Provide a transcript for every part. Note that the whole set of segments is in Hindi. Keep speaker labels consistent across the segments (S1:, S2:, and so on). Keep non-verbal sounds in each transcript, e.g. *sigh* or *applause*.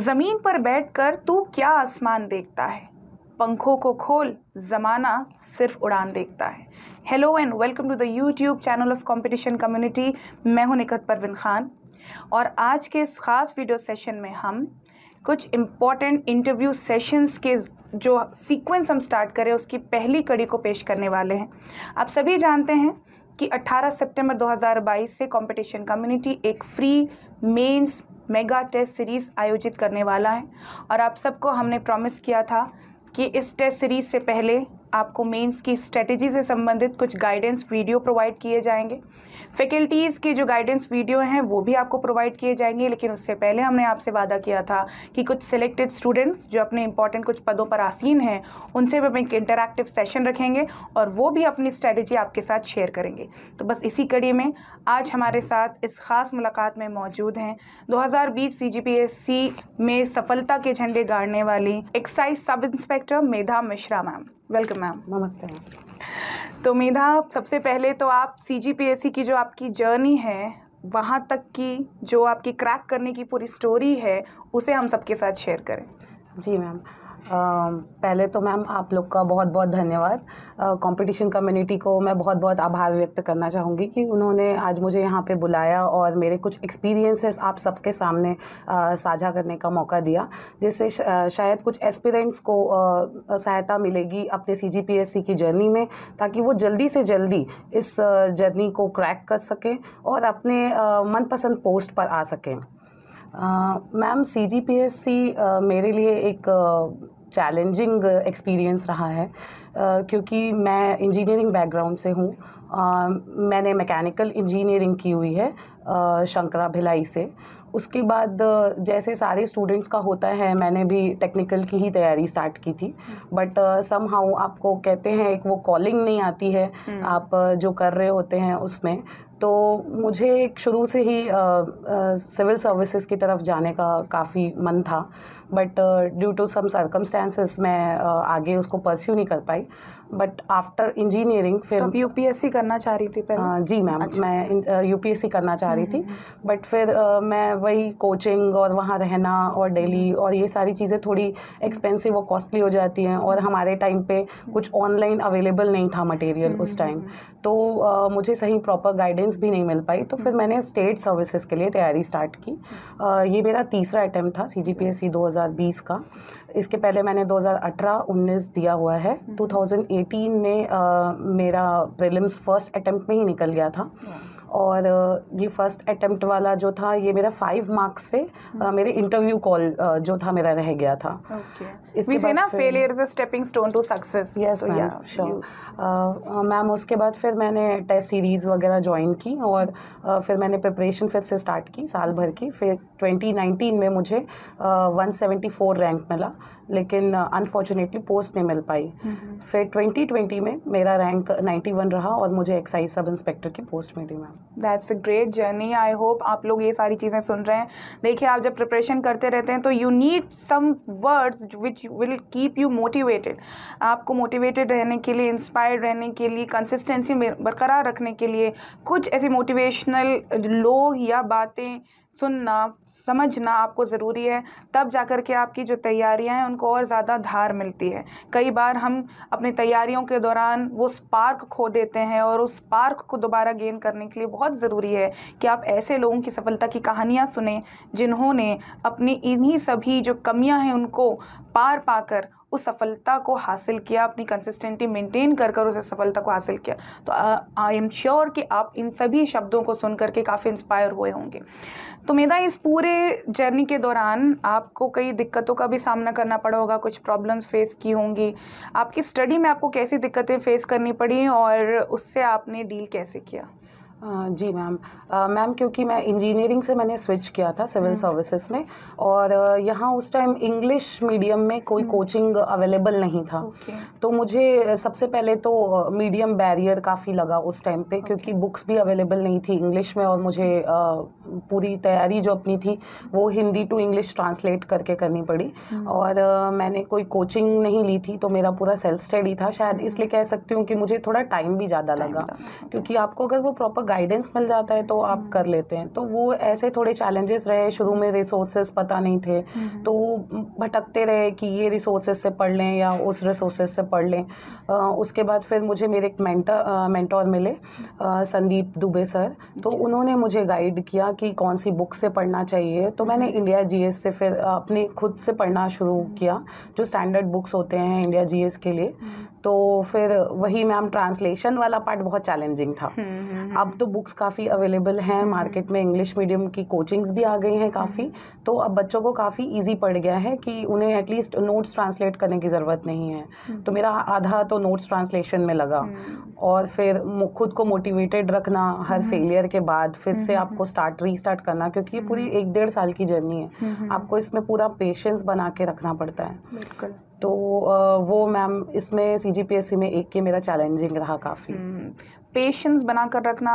S1: ज़मीन पर बैठकर तू क्या आसमान देखता है पंखों को खोल ज़माना सिर्फ उड़ान देखता है hello and welcome to the YouTube channel of competition community मैं हूं निकत परवीन खान और आज के इस ख़ास वीडियो सेशन में हम कुछ इम्पॉर्टेंट इंटरव्यू सेशंस के जो सीक्वेंस हम स्टार्ट करें उसकी पहली कड़ी को पेश करने वाले हैं आप सभी जानते हैं कि 18 सितंबर 2022 से कंपटीशन कम्युनिटी एक free mains mega test series आयोजित करने वाला है और आप सबको हमने प्रॉमिस किया था कि इस टेस्ट सीरीज़ से पहले आपको मेंस की स्ट्रेटजी से संबंधित कुछ गाइडेंस वीडियो प्रोवाइड किए जाएंगे फैकल्टीज़ के जो गाइडेंस वीडियो हैं वो भी आपको प्रोवाइड किए जाएंगे लेकिन उससे पहले हमने आपसे वादा किया था कि कुछ सिलेक्टेड स्टूडेंट्स जो अपने इंपॉर्टेंट कुछ पदों पर आसीन हैं उनसे भी हम एक इंटरक्टिव सेशन रखेंगे और वो भी अपनी स्ट्रैटेजी आपके साथ शेयर करेंगे तो बस इसी कड़ी में आज हमारे साथ इस ख़ास मुलाकात में मौजूद हैं दो हज़ार में सफलता के झंडे गाड़ने वाली excise sub inspector Medha Mishra ma'am welcome ma'am नमस्ते मैम तो मेधा सबसे पहले तो आप सी की जो आपकी जर्नी है वहाँ तक की जो आपकी क्रैक करने की पूरी स्टोरी है
S2: उसे हम सबके साथ शेयर करें जी मैम पहले तो मैम आप लोग का बहुत बहुत धन्यवाद कंपटीशन कम्युनिटी को मैं बहुत बहुत आभार व्यक्त करना चाहूँगी कि उन्होंने आज मुझे यहाँ पे बुलाया और मेरे कुछ एक्सपीरियंसेस आप सबके सामने साझा करने का मौका दिया जिससे शायद कुछ एस्पिरेंट्स को सहायता मिलेगी अपने सी जी की जर्नी में ताकि वो जल्दी से जल्दी इस जर्नी को क्रैक कर सकें और अपने मनपसंद पोस्ट पर आ सकें ma'am C G P S C मेरे लिए एक चैलेंजिंग एक्सपीरियंस रहा है uh, क्योंकि मैं इंजीनियरिंग बैकग्राउंड से हूँ uh, मैंने मैकेनिकल इंजीनियरिंग की हुई है uh, शंकरा भिलाई से उसके बाद जैसे सारे स्टूडेंट्स का होता है मैंने भी टेक्निकल की ही तैयारी स्टार्ट की थी बट सम हाउ आपको कहते हैं एक वो कॉलिंग नहीं आती है हम्म। आप जो कर रहे होते हैं उसमें तो मुझे एक शुरू से ही सिविल सर्विसेज की तरफ जाने का काफ़ी मन था but due to some circumstances मैं आगे उसको परस्यू नहीं कर पाई बट आफ्टर इंजीनियरिंग फिर तो यूपीएससी करना चाह रही थी पहले आ, हाँ, जी मैम अच्छा। मैं यूपीएससी करना चाह रही थी बट हम्म, हम्म, हम्म। फिर आ, मैं वही कोचिंग और वहाँ रहना और डेली और ये सारी चीज़ें थोड़ी एक्सपेंसिव और कॉस्टली हो जाती हैं और हमारे टाइम पे कुछ ऑनलाइन अवेलेबल नहीं था मटेरियल उस टाइम तो आ, मुझे सही प्रॉपर गाइडेंस भी नहीं मिल पाई तो फिर मैंने स्टेट सर्विसेज के लिए तैयारी स्टार्ट की ये मेरा तीसरा अटैम्प्ट था सी जी पी एस सी दो हज़ार बीस का इसके पहले मैंने 2018-19 दिया हुआ है 2018 हम्म। में आ, मेरा प्रिलिम्स फर्स्ट अटेम्प्ट में ही निकल गया था और ये फर्स्ट अटैम्प्ट वाला जो था ये मेरा फाइव मार्क्स से मेरे इंटरव्यू कॉल जो था मेरा रह गया था stepping stone to success yes ma'am sure ma'am उसके बाद फिर मैंने टेस्ट सीरीज़ वगैरह ज्वाइन की और फिर मैंने प्रिपरेशन फिर से स्टार्ट की साल भर की फिर 2019 में मुझे 174 रैंक मिला लेकिन अनफॉर्चुनेटली uh, पोस्ट नहीं मिल पाई हम्म। फिर 2020 में मेरा रैंक 91 रहा और मुझे एक्साइज सब इंस्पेक्टर की पोस्ट मिली ma'am
S1: that's a great journey I hope आप लोग ये सारी चीज़ें सुन रहे हैं देखिए आप जब प्रिपरेशन करते रहते हैं तो you need some words which will keep you motivated आपको मोटिवेटेड रहने के लिए इंस्पायर्ड रहने के लिए कंसिस्टेंसी बरकरार रखने के लिए कुछ ऐसे मोटिवेशनल लोग या बातें सुनना समझना आपको ज़रूरी है तब जा कर के आपकी जो तैयारियां हैं उनको और ज़्यादा धार मिलती है कई बार हम अपनी तैयारियों के दौरान वो स्पार्क खो देते हैं और उस स्पार्क को दोबारा गेन करने के लिए बहुत ज़रूरी है कि आप ऐसे लोगों की सफलता की कहानियाँ सुने जिन्होंने अपनी इन्हीं सभी जो कमियाँ हैं उनको पार पाकर उस सफलता को हासिल किया अपनी कंसिस्टेंटी मेंटेन कर कर उस सफलता को हासिल किया तो आई एम श्योर कि आप इन सभी शब्दों को सुन करके काफ़ी इंस्पायर हुए होंगे तो मेरा इस पूरे जर्नी के दौरान आपको कई दिक्कतों का भी सामना करना पड़ा होगा कुछ प्रॉब्लम्स फेस की होंगी आपकी स्टडी में आपको कैसी दिक्कतें फेस करनी पड़ी और उससे आपने
S2: डील कैसे किया जी मैम मैम क्योंकि मैं इंजीनियरिंग से मैंने स्विच किया था सिविल हम्म। सर्विसेज में और यहाँ उस टाइम इंग्लिश मीडियम में कोई हम्म। कोचिंग अवेलेबल नहीं था okay. तो मुझे सबसे पहले तो मीडियम बैरियर काफ़ी लगा उस टाइम पे okay. क्योंकि बुक्स भी अवेलेबल नहीं थी इंग्लिश में और मुझे पूरी तैयारी जो अपनी थी वो हिंदी टू इंग्लिश ट्रांसलेट करके करनी पड़ी हम्म। और मैंने कोई कोचिंग नहीं ली थी तो मेरा पूरा सेल्फ स्टडी था शायद इसलिए कह सकती हूँ कि मुझे थोड़ा टाइम भी ज़्यादा लगा क्योंकि आपको अगर वो प्रॉपर गाइडेंस मिल जाता है तो आप हम्म। कर लेते हैं तो वो ऐसे थोड़े चैलेंजेस रहे शुरू में रिसोर्सेज पता नहीं थे हम्म। तो भटकते रहे कि ये रिसोर्सेज से पढ़ लें या उस रिसोर्सेज से पढ़ लें उसके बाद फिर मुझे मेरे एक मेंटर मेंटोर मिले संदीप दुबे सर तो उन्होंने मुझे गाइड किया कि कौन सी बुक से पढ़ना चाहिए तो मैंने इंडिया हम्म। जी से फिर अपने खुद से पढ़ना शुरू किया जो स्टैंडर्ड बुक्स होते हैं इंडिया जी के लिए तो फिर वही मैम ट्रांसलेशन वाला पार्ट बहुत चैलेंजिंग था हम्म, हम्म, हम्म। अब तो बुक्स काफ़ी अवेलेबल हैं मार्केट में इंग्लिश मीडियम की कोचिंग्स भी आ गई हैं काफ़ी तो अब बच्चों को काफ़ी ईजी पड़ गया है कि उन्हें एटलीस्ट नोट्स ट्रांसलेट करने की ज़रूरत नहीं है तो मेरा आधा तो नोट्स ट्रांसलेशन में लगा और फिर खुद को मोटिवेटेड रखना हर फेलियर के बाद फिर से आपको स्टार्ट री करना क्योंकि ये पूरी एक डेढ़ साल की जर्नी है आपको इसमें पूरा पेशेंस बना के रखना पड़ता है बिल्कुल तो वो मैम इसमें सी में एक के मेरा चैलेंजिंग रहा काफ़ी हम्म, पेशेंस
S1: बनाकर रखना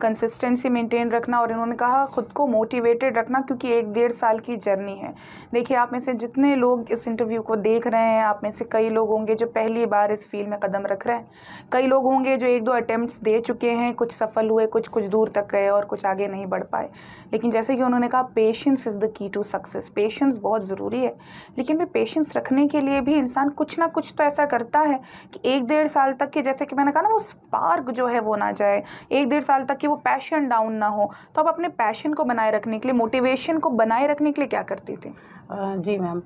S1: कंसिस्टेंसी मेंटेन रखना और इन्होंने कहा ख़ुद को मोटिवेटेड रखना क्योंकि एक डेढ़ साल की जर्नी है देखिए आप में से जितने लोग इस इंटरव्यू को देख रहे हैं आप में से कई लोग होंगे जो पहली बार इस फील्ड में कदम रख रहे हैं कई लोग होंगे जो एक दो अटैम्प्ट दे चुके हैं कुछ सफल हुए कुछ कुछ दूर तक गए और कुछ आगे नहीं बढ़ पाए लेकिन जैसे कि उन्होंने कहा patience is the key to success patience बहुत ज़रूरी है लेकिन भी पेशेंस रखने के लिए भी इंसान कुछ ना कुछ तो ऐसा करता है कि एक डेढ़ साल तक के जैसे कि मैंने कहा ना वो स्पार्क जो है है वो ना जाए एक डेढ़ साल तक कि वो पैशन डाउन ना हो तो आप अपने पैशन को बनाए रखने के लिए मोटिवेशन
S2: को बनाए रखने के लिए क्या करती थी जी मैम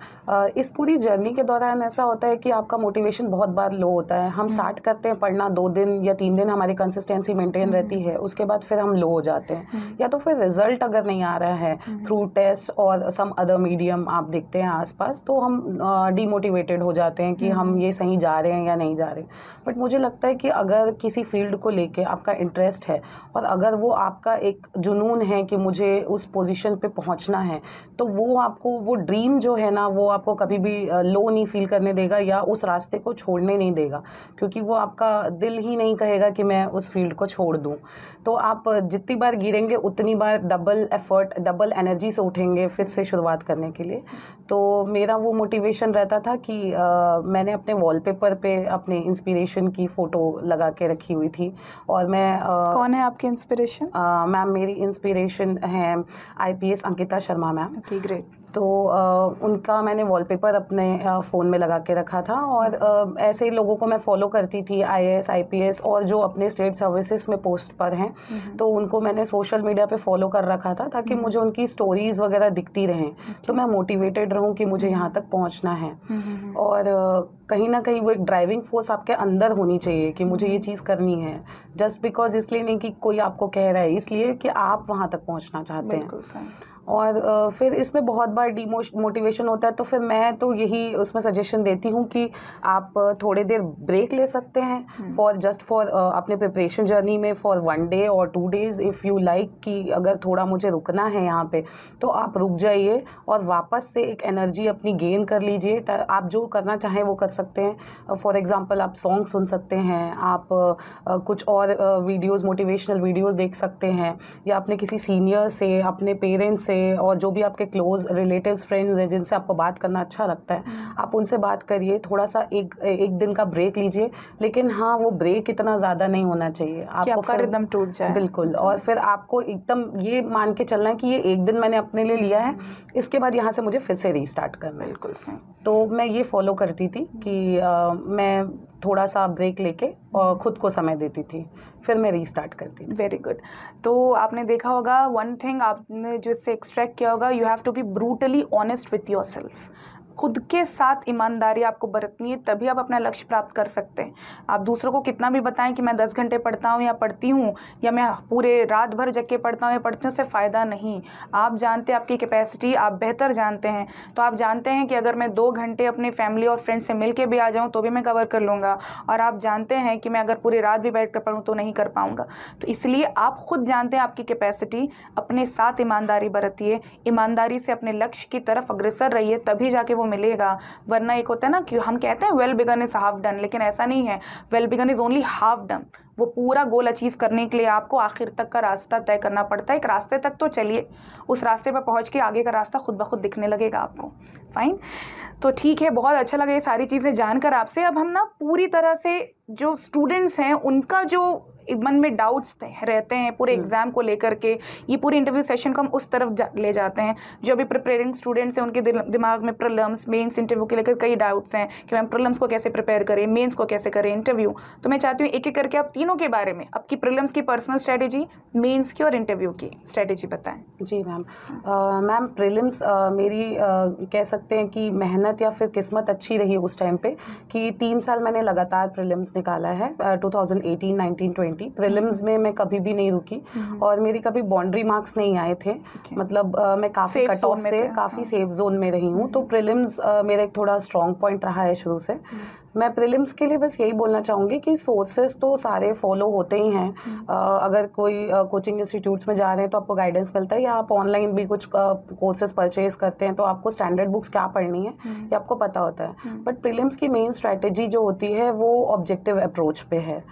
S2: इस पूरी जर्नी के दौरान ऐसा होता है कि आपका मोटिवेशन बहुत बार लो होता है हम स्टार्ट हम्म। करते हैं पढ़ना दो दिन या तीन दिन हमारी कंसिस्टेंसी हम्म। मेंटेन रहती है उसके बाद फिर हम लो हो जाते हैं हम्म। या तो फिर रिजल्ट अगर नहीं आ रहा है थ्रू टेस्ट और सम अदर मीडियम आप देखते हैं आसपास तो हम डीमोटिवेटेड हो जाते हैं कि हम ये सही जा रहे हैं या नहीं जा रहे बट मुझे लगता है कि अगर किसी फील्ड को लेके आपका इंटरेस्ट है और अगर वो आपका एक जुनून है कि मुझे उस पोजीशन पे पहुंचना है तो वो आपको वो ड्रीम जो है ना वो आपको कभी भी लो नहीं फील करने देगा या उस रास्ते को छोड़ने नहीं देगा क्योंकि वो आपका दिल ही नहीं कहेगा कि मैं उस फील्ड को छोड़ दूँ तो आप जितनी बार गिरेंगे उतनी बार डबल एफर्ट डबल एनर्जी से उठेंगे फिर से शुरुआत करने के लिए तो मेरा वो मोटिवेशन रहता था कि आ, मैंने अपने वॉलपेपर पे अपने इंस्पिरेशन की फ़ोटो लगा के रखी हुई थी और मैं आ, कौन है आपकी इंस्पिरेशन मैम मेरी इंस्पिरेशन है IPS Ankita Sharma ma'am great तो आ, उनका मैंने वॉलपेपर अपने फ़ोन में लगा के रखा था और आ, ऐसे ही लोगों को मैं फॉलो करती थी आईएएस आईपीएस और जो अपने स्टेट सर्विसेज में पोस्ट पर हैं हम्म। तो उनको मैंने सोशल मीडिया पे फॉलो कर रखा था ताकि हम्म। मुझे उनकी स्टोरीज़ वगैरह दिखती रहें तो मैं मोटिवेटेड रहूँ कि मुझे यहाँ तक पहुँचना है हम्म, और कहीं ना कहीं वो एक ड्राइविंग फोर्स आपके अंदर होनी चाहिए कि मुझे ये चीज़ करनी है जस्ट बिकॉज इसलिए नहीं कि कोई आपको कह रहा है इसलिए कि आप वहाँ तक पहुँचना चाहते हैं और फिर इसमें बहुत बार डीमोश मोटिवेशन होता है तो फिर मैं तो यही उसमें सजेशन देती हूँ कि आप थोड़े देर ब्रेक ले सकते हैं फॉर जस्ट फॉर अपने प्रिपरेशन जर्नी में फॉर वन डे और two days if you like कि अगर थोड़ा मुझे रुकना है यहाँ पे तो आप रुक जाइए और वापस से एक एनर्जी अपनी गेन कर लीजिए आप जो करना चाहें वो कर सकते हैं फॉर एग्ज़ाम्पल आप सॉन्ग सुन सकते हैं आप कुछ और वीडियोज़ मोटिवेशनल वीडियोज़ देख सकते हैं या अपने किसी सीनियर से अपने पेरेंट्स से और जो भी आपके क्लोज रिलेटिव फ्रेंड्स हैं जिनसे आपको बात करना अच्छा लगता है हम्म। आप उनसे बात करिए थोड़ा सा एक एक दिन का ब्रेक लीजिए लेकिन हाँ वो ब्रेक इतना ज़्यादा नहीं होना चाहिए आपको एकदम टूट जाए बिल्कुल और फिर आपको एकदम ये मान के चलना है कि ये एक दिन मैंने अपने लिए लिया है हम्म। इसके बाद यहाँ से मुझे फिर से रिस्टार्ट करना है बिल्कुल तो मैं ये फॉलो करती थी कि मैं थोड़ा सा ब्रेक लेके और ख़ुद को समय देती थी फिर मैं रीस्टार्ट करती थी वेरी गुड तो आपने देखा होगा वन थिंग आपने जो इससे एक्सट्रैक्ट किया होगा
S1: you have to be brutally honest with yourself खुद के साथ ईमानदारी आपको बरतनी है तभी आप अपना लक्ष्य प्राप्त कर सकते हैं आप दूसरों को कितना भी बताएं कि मैं दस घंटे पढ़ता हूँ या पढ़ती हूँ या मैं पूरे रात भर जग के पढ़ता हूँ या पढ़ती हूँ उससे फ़ायदा नहीं आप जानते हैं आपकी कैपेसिटी आप बेहतर जानते हैं तो आप जानते हैं कि अगर मैं दो घंटे अपनी फैमिली और फ्रेंड्स से मिल के भी आ जाऊँ तो भी मैं कवर कर लूँगा और आप जानते हैं कि मैं अगर पूरी रात भी बैठ कर पढ़ूँ तो नहीं कर पाऊँगा तो इसलिए आप खुद जानते हैं आपकी कैपेसिटी अपने साथ ईमानदारी बरतिए ईमानदारी से अपने लक्ष्य की तरफ अग्रसर रहिए तभी जाके वो मिलेगा वरना एक होता है ना कि हम कहते हैं well begun is half done लेकिन ऐसा नहीं है well begun is only half done वो पूरा गोल अचीव करने के लिए आपको आखिर तक का रास्ता तय करना पड़ता है एक रास्ते तक तो चलिए उस रास्ते पर पहुंच के आगे का रास्ता खुद ब खुद दिखने लगेगा आपको फाइन तो ठीक है बहुत अच्छा लगा ये सारी चीज़ें जानकर आपसे अब हम ना पूरी तरह से जो स्टूडेंट्स हैं उनका जो मन में डाउट्स रहते हैं पूरे एग्जाम हम्म। को लेकर के ये पूरे इंटरव्यू सेशन को हम उस तरफ जा, ले जाते हैं जो अभी प्रिपेयरिंग स्टूडेंट्स हैं उनके दिमाग में प्रलम्स मेन्स इंटरव्यू के लेकर कई डाउट्स हैं कि मैम प्रलम्स को कैसे प्रिपेयर करें मेन्स को कैसे करें इंटरव्यू तो मैं चाहती हूँ एक एक करके आप तीनों के बारे में आपकी प्रलम्स की
S2: पर्सनल स्ट्रैटेजी मेन्स की और इंटरव्यू की स्ट्रैटेजी बताएं जी मैम मैम प्रिलिम्स मेरी कह सकते हैं कि मेहनत या फिर किस्मत अच्छी रही उस टाइम पे कि तीन साल मैंने लगातार प्रिलिम्स निकाला है two thousand eighteen nineteen twenty छोटी प्रिलिम्स हम्म। में मैं कभी भी नहीं रुकी हम्म। और मेरी कभी बाउंड्री मार्क्स नहीं आए थे मतलब मैं काफ़ी कट ऑफ से काफ़ी सेफ जोन में रही हूँ तो प्रिलिम्स हम्म। मेरा एक थोड़ा स्ट्रॉन्ग पॉइंट रहा है शुरू से मैं प्रिलिम्स के लिए बस यही बोलना चाहूँगी कि सोर्सेज तो सारे फॉलो होते ही हैं हम्म। अगर कोई कोचिंग इंस्टीट्यूट्स में जा रहे हैं तो आपको गाइडेंस मिलता है या आप ऑनलाइन भी कुछ कोर्सेज परचेज करते हैं तो आपको स्टैंडर्ड बुक्स क्या पढ़नी है हम्म। ये आपको पता होता है बट प्रिलिम्स हम्म। की मेन स्ट्रैटेजी जो होती है वो ऑब्जेक्टिव अप्रोच पे है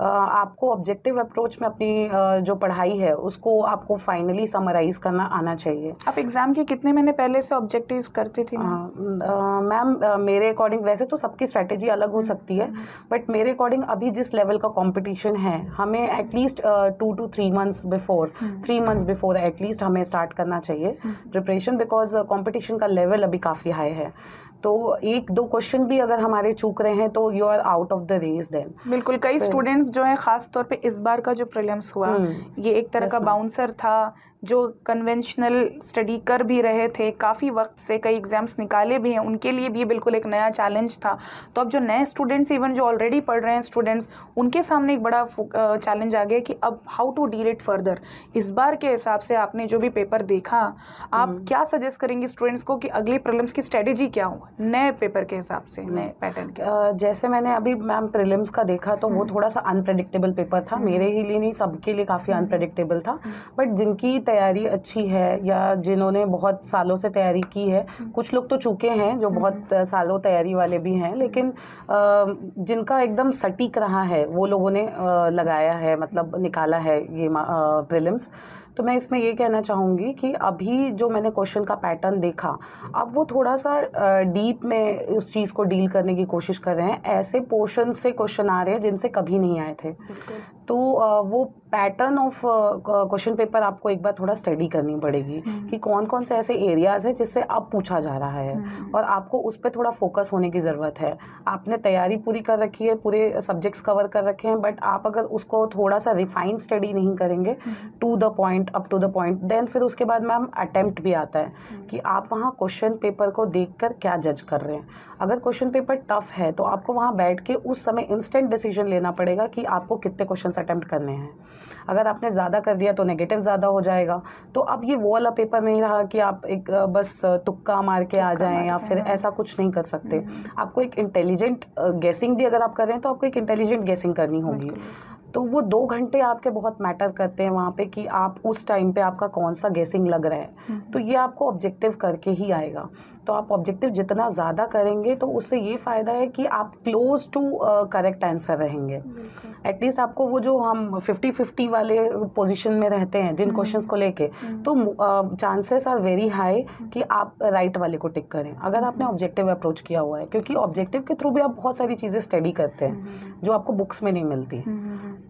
S2: आपको ऑब्जेक्टिव अप्रोच में अपनी जो पढ़ाई है उसको आपको फाइनली समराइज करना आना चाहिए आप एग्ज़ाम के कितने महीने पहले से ऑब्जेक्टिव करती थी मैम मेरे अकॉर्डिंग वैसे तो सबकी स्ट्रैटेजी स्ट्रेटजी अलग हो सकती है बट मेरे अकॉर्डिंग अभी जिस लेवल का कंपटीशन है हमें at least two two three months before three months before at least हमें स्टार्ट करना चाहिए प्रिपरेशन बिकॉज कॉम्पिटिशन का लेवल अभी काफ़ी हाई है तो एक दो क्वेश्चन भी अगर हमारे चूक रहे हैं तो you are out of the race then
S1: बिल्कुल कई स्टूडेंट्स जो हैं खास तौर पे इस बार का जो प्रीलिम्स हुआ हम्म। ये एक तरह का बाउंसर था जो कन्वेंशनल स्टडी कर भी रहे थे काफ़ी वक्त से कई एग्ज़ाम्स निकाले भी हैं उनके लिए भी बिल्कुल एक नया चैलेंज था तो अब जो नए स्टूडेंट्स इवन जो ऑलरेडी पढ़ रहे हैं स्टूडेंट्स उनके सामने एक बड़ा चैलेंज आ गया कि अब how to deal it further इस बार के हिसाब से आपने जो भी पेपर देखा आप हम्म। क्या सजेस्ट करेंगे स्टूडेंट्स को कि अगले प्रिलिम्स की स्ट्रेटेजी क्या हो नए पेपर के हिसाब से नए पैटर्न
S2: हम्म। के जैसे मैंने अभी मैम प्रिलिम्स का देखा तो वो हम्म। थोड़ा सा अनप्रडिक्टेबल पेपर था मेरे ही लिए नहीं सबके लिए काफ़ी अनप्रडिक्टेबल था बट जिनकी तैयारी अच्छी है या जिन्होंने बहुत सालों से तैयारी की है हम्म। कुछ लोग तो चूके हैं जो बहुत हम्म। सालों तैयारी वाले भी हैं लेकिन जिनका एकदम सटीक रहा है वो लोगों ने लगाया है मतलब निकाला है ये प्रिलिम्स तो मैं इसमें ये कहना चाहूँगी कि अभी जो मैंने क्वेश्चन का पैटर्न देखा अब वो थोड़ा सा डीप में उस चीज़ को डील करने की कोशिश कर रहे हैं ऐसे पोर्शन से क्वेश्चन आ रहे हैं जिनसे कभी नहीं आए थे तो वो पैटर्न ऑफ क्वेश्चन पेपर आपको एक बार थोड़ा स्टडी करनी पड़ेगी हम्म। कि कौन कौन से ऐसे एरियाज़ हैं जिससे अब पूछा जा रहा है हम्म। और आपको उस पर थोड़ा फोकस होने की ज़रूरत है आपने तैयारी पूरी कर रखी है पूरे सब्जेक्ट्स कवर कर रखे हैं बट आप अगर उसको थोड़ा सा रिफाइन स्टडी नहीं करेंगे to the point up to the point then फिर उसके बाद मैम अटैम्प्ट भी आता है हम्म। कि आप वहाँ क्वेश्चन पेपर को देख कर क्या जज कर रहे हैं अगर क्वेश्चन पेपर टफ है तो आपको वहाँ बैठ के उस समय इंस्टेंट डिसीजन लेना पड़ेगा कि आपको कितने क्वेश्चन अटैम्प्ट करने हैं अगर आपने ज़्यादा कर दिया तो नेगेटिव ज़्यादा हो जाएगा तो अब ये वो वाला पेपर नहीं रहा कि आप एक बस तुक्का मार के आ जाएं या फिर हाँ। ऐसा कुछ नहीं कर सकते हम्म। आपको एक इंटेलिजेंट गेसिंग भी अगर आप कर रहे हैं तो आपको एक इंटेलिजेंट गेसिंग करनी होगी तो वो दो घंटे आपके बहुत मैटर करते हैं वहाँ पे कि आप उस टाइम पे आपका कौन सा गेसिंग लग रहा है हम्म। तो ये आपको ऑब्जेक्टिव करके ही आएगा तो आप ऑब्जेक्टिव जितना ज़्यादा करेंगे तो उससे ये फ़ायदा है कि आप क्लोज टू करेक्ट आंसर रहेंगे एटलीस्ट आपको वो जो हम फिफ्टी फिफ्टी वाले पोजिशन में रहते हैं जिन क्वेश्चन हम्म। को लेके हम्म। तो चांसेस आर वेरी हाई कि आप राइट right वाले को टिक करें अगर आपने ऑब्जेक्टिव हम्म। अप्रोच किया हुआ है क्योंकि ऑब्जेक्टिव के थ्रू भी आप बहुत सारी चीज़ें स्टडी करते हैं जो आपको बुक्स में नहीं मिलती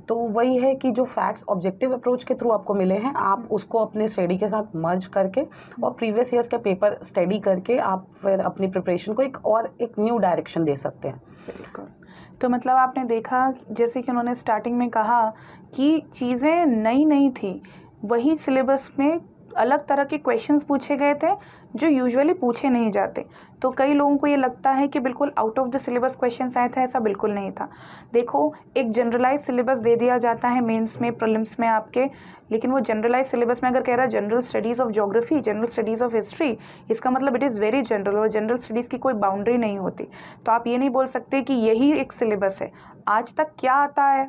S2: तो वही है कि जो फैक्ट्स ऑब्जेक्टिव अप्रोच के थ्रू आपको मिले हैं आप उसको अपने स्टडी के साथ मर्ज करके और प्रीवियस ईयर्स का पेपर स्टडी करके आप फिर अपनी प्रिपरेशन को एक और एक न्यू डायरेक्शन दे सकते हैं तो मतलब आपने देखा जैसे कि उन्होंने स्टार्टिंग में कहा कि
S1: चीज़ें नई नई थी वही सिलेबस में अलग तरह के क्वेश्चंस पूछे गए थे जो यूजुअली पूछे नहीं जाते तो कई लोगों को ये लगता है कि बिल्कुल out of the syllabus questions आए थे ऐसा बिल्कुल नहीं था देखो एक जनरलाइज सिलेबस दे दिया जाता है मेंस में प्रलिम्स में आपके लेकिन वो जनरलाइज सिलेबस में अगर कह रहा है general studies of geography general studies of history इसका मतलब इट इज़ वेरी जनरल और जनरल स्टडीज़ की कोई बाउंड्री नहीं होती तो आप ये नहीं बोल सकते कि यही एक सिलेबस है आज तक क्या आता है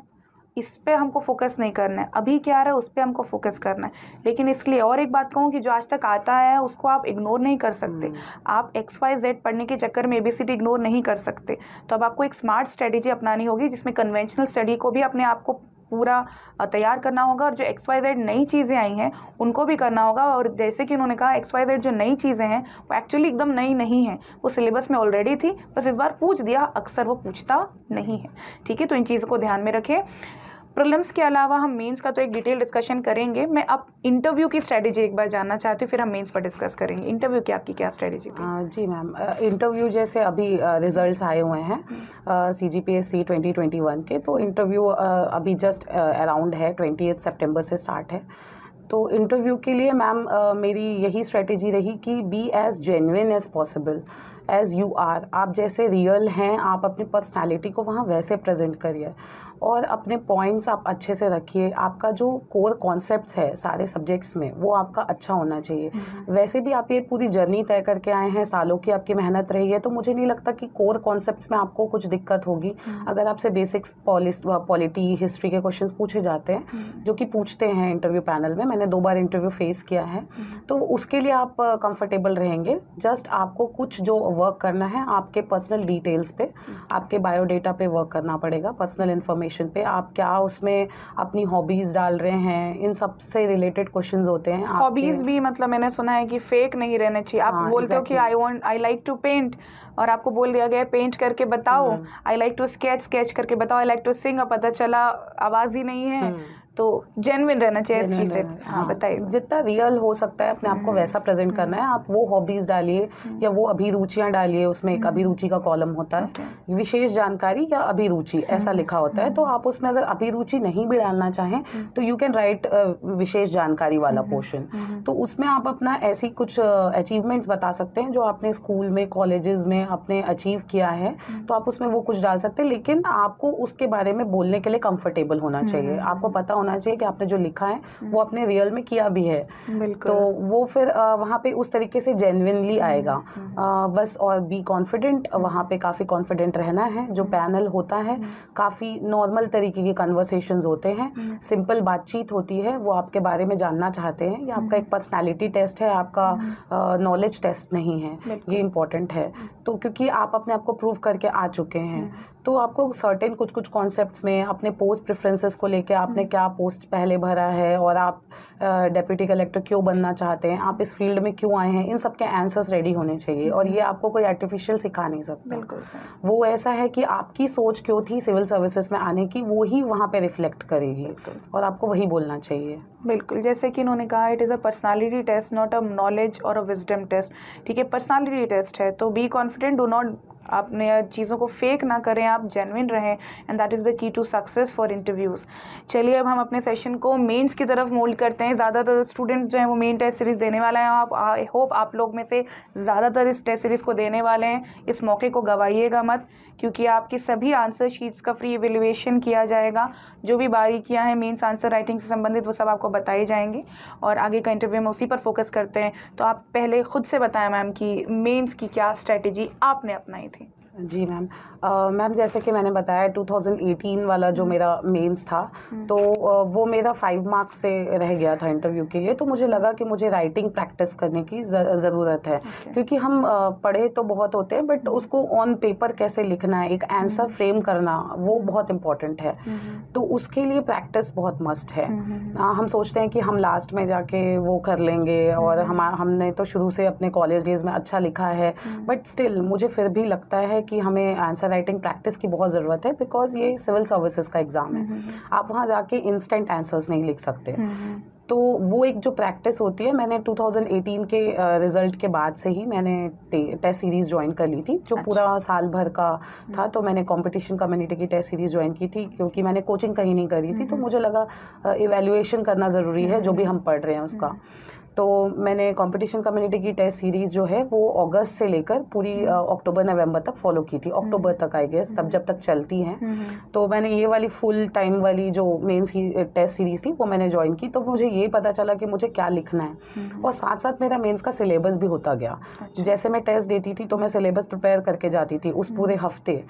S1: इस पर हमको फोकस नहीं करना है अभी क्या रहा है उस पर हमको फोकस करना है लेकिन इसलिए और एक बात कहूँ कि जो आज तक आता है उसको आप इग्नोर नहीं कर सकते हम्म। आप एक्स वाई जेड पढ़ने के चक्कर में ए बी सी इग्नोर नहीं कर सकते तो अब आपको एक स्मार्ट स्ट्रेटेजी अपनानी होगी जिसमें कन्वेंशनल स्टडी को भी अपने आप को पूरा तैयार करना होगा और जो एक्स वाई जेड नई चीज़ें आई हैं उनको भी करना होगा और जैसे कि उन्होंने कहा एक्स वाई जेड जो नई चीज़ें हैं वो एक्चुअली एकदम नई नहीं है वो सिलेबस में ऑलरेडी थी बस इस बार पूछ दिया अक्सर वो पूछता नहीं है ठीक है तो इन चीज़ों को ध्यान में रखें प्रलम्स के अलावा हम मेंस का तो एक डिटेल डिस्कशन करेंगे मैं अब इंटरव्यू की स्ट्रैटेजी एक बार जानना चाहती हूँ फिर हम मेंस पर डिस्कस करेंगे
S2: इंटरव्यू की आपकी क्या स्ट्रेटेजी थी जी मैम इंटरव्यू जैसे अभी रिजल्ट्स आए हुए हैं C G P S C twenty twenty one के तो इंटरव्यू अभी जस्ट अराउंड है ट्वेंटी सेप्टेम्बर से स्टार्ट है तो इंटरव्यू के लिए मैम मेरी यही स्ट्रेटेजी रही कि be as genuine as possible as you are आप जैसे रियल हैं आप अपनी पर्सनालिटी को वहाँ वैसे प्रेजेंट करिए और अपने पॉइंट्स आप अच्छे से रखिए आपका जो कोर कॉन्सेप्ट्स है सारे सब्जेक्ट्स में वो आपका अच्छा होना चाहिए हम्म। वैसे भी आप ये पूरी जर्नी तय करके आए हैं सालों की आपकी मेहनत रही है तो मुझे नहीं लगता कि कोर कॉन्सेप्ट्स में आपको कुछ दिक्कत होगी हम्म। अगर आपसे बेसिक्स पॉलिस पॉलिटी हिस्ट्री के क्वेश्चन पूछे जाते हैं हम्म। जो कि पूछते हैं इंटरव्यू पैनल में मैंने दो बार इंटरव्यू फेस किया है तो उसके लिए आप कंफर्टेबल रहेंगे जस्ट आपको कुछ जो वर्क करना है आपके पर्सनल डिटेल्स पे आपके बायोडेटा पे वर्क करना पड़ेगा पर्सनल इन्फॉर्मेशन पे आप क्या उसमें अपनी हॉबीज़ डाल रहे हैं इन सब से रिलेटेड क्वेश्चन होते हैं हॉबीज़ भी मतलब मैंने सुना है कि फेक नहीं
S1: रहने चाहिए आप हाँ, बोलते exactly. हो कि I want I like to paint और आपको बोल दिया गया पेंट करके बताओ I like to sketch sketch करके बताओ आई लाइक टू सिंग पता चला आवाज़ ही नहीं है हम्म। तो
S2: जेनविन रहना चाहिए इस चीज़ से हाँ, हाँ बताइए जितना रियल हो सकता है अपने आप को हम्म। वैसा प्रेजेंट करना है आप वो हॉबीज़ डालिए हम्म। या वो अभिरुचियाँ डालिए उसमें एक हम्म। अभिरुचि का कॉलम होता है विशेष जानकारी या अभिरुचि ऐसा लिखा होता है तो आप उसमें अगर अभिरुचि नहीं भी डालना चाहें तो यू कैन राइट विशेष जानकारी वाला पोर्शन तो उसमें आप अपना ऐसी कुछ अचीवमेंट्स बता सकते हैं जो आपने स्कूल में कॉलेजेस में आपने अचीव किया है तो आप उसमें वो कुछ डाल सकते हैं लेकिन आपको उसके बारे में बोलने के लिए कंफर्टेबल होना चाहिए आपको पता होना होना चाहिए कि आपने जो लिखा है वो हम्म। आपने रियल में किया भी है तो वो फिर वहाँ पे उस तरीके से जेनविनली हम्म, आएगा हम्म। बस और बी कॉन्फिडेंट वहाँ पे काफ़ी कॉन्फिडेंट रहना है जो पैनल होता है काफ़ी नॉर्मल तरीके के कन्वर्सेशन होते हैं सिंपल बातचीत होती है वो आपके बारे में जानना चाहते हैं या आपका एक पर्सनैलिटी टेस्ट है आपका नॉलेज टेस्ट नहीं है ये इम्पोर्टेंट है तो क्योंकि आप अपने आप को प्रूव करके आ चुके हैं तो आपको सर्टेन कुछ कुछ कॉन्सेप्ट में अपने पोस्ट प्रेफरेंसेस को लेके आपने हम्म। क्या पोस्ट पहले भरा है और आप डेप्यूटी कलेक्टर क्यों बनना चाहते हैं आप इस फील्ड में क्यों आए हैं इन सब के आंसर्स रेडी होने चाहिए और हम्म। ये आपको कोई आर्टिफिशियल सिखा नहीं सकता बिल्कुल वो ऐसा है कि आपकी सोच क्यों थी सिविल सर्विसेज में आने की वो ही वहाँ पर रिफ्लेक्ट करेगी और आपको वही बोलना चाहिए
S1: बिल्कुल जैसे कि इन्होंने कहा it is a personality test not a knowledge और अ विजडम टेस्ट ठीक है पर्सनालिटी टेस्ट है तो बी कॉन्फिडेंट डू नॉट आप चीज़ों को फेक ना करें आप जेनविन रहें and that is the key to success for interviews चलिए अब हम अपने सेशन को मेंस की तरफ मोल्ड करते हैं ज़्यादातर स्टूडेंट्स जो हैं वो मेन टेस्ट सीरीज़ देने वाला है आप आई होप आप लोग में से ज़्यादातर इस टेस्ट सीरीज़ को देने वाले हैं इस मौके को गवाइएगा मत क्योंकि आपके सभी आंसर शीट्स का फ्री एवेल्युएशन किया जाएगा जो भी किया हैं मेन्स आंसर राइटिंग से संबंधित वो सब आपको बताए जाएंगे और आगे का इंटरव्यू में उसी पर फोकस करते हैं तो आप पहले खुद से बताएं मैम कि मेन्स की क्या स्ट्रैटेजी आपने अपनाई थी
S2: जी मैम मैम जैसे कि मैंने बताया 2018 वाला जो हम्म। मेरा मेंस था हम्म। तो वो मेरा फाइव मार्क्स से रह गया था इंटरव्यू के लिए तो मुझे लगा कि मुझे राइटिंग प्रैक्टिस करने की ज़रूरत है okay. क्योंकि हम पढ़े तो बहुत होते हैं बट हम्म। उसको ऑन पेपर कैसे लिखना है एक आंसर फ्रेम करना वो बहुत इम्पॉर्टेंट है तो उसके लिए प्रैक्टिस बहुत मस्ट है हम सोचते हैं कि हम लास्ट में जाके वो कर लेंगे और हम हमने तो शुरू से अपने कॉलेज डेज में अच्छा लिखा है बट स्टिल मुझे फिर भी लगता है है कि हमें आंसर राइटिंग प्रैक्टिस की बहुत ज़रूरत है बिकॉज ये सिविल सर्विसेज का एग्ज़ाम है हम्म, हम्म। आप वहाँ जाके इंस्टेंट आंसर्स नहीं लिख सकते हम्म, तो वो एक जो प्रैक्टिस होती है मैंने 2018 के रिज़ल्ट के बाद से ही मैंने टेस्ट सीरीज़ ज्वाइन कर ली थी जो अच्छा। पूरा साल भर का था तो मैंने कंपटीशन कम्युनिटी की टेस्ट सीरीज़ ज्वाइन की थी क्योंकि मैंने कोचिंग कहीं नहीं करी थी तो मुझे लगा इवेल्युएशन करना ज़रूरी है जो भी हम पढ़ रहे हैं उसका तो मैंने कंपटीशन कम्युनिटी की टेस्ट सीरीज़ जो है वो अगस्त से लेकर पूरी हम्म। अक्टूबर नवंबर तक फॉलो की थी अक्टूबर हम्म। तक आई गेस तब हम्म। जब तक चलती हैं तो मैंने ये वाली फुल टाइम वाली जो मेन टेस्ट सीरीज़ थी वो मैंने ज्वाइन की तो मुझे ये पता चला कि मुझे क्या लिखना है और साथ साथ मेरा मेन्स का सिलेबस भी होता गया अच्छा। जैसे मैं टेस्ट देती थी तो मैं सिलेबस प्रिपेयर करके जाती थी उस पूरे हफ्ते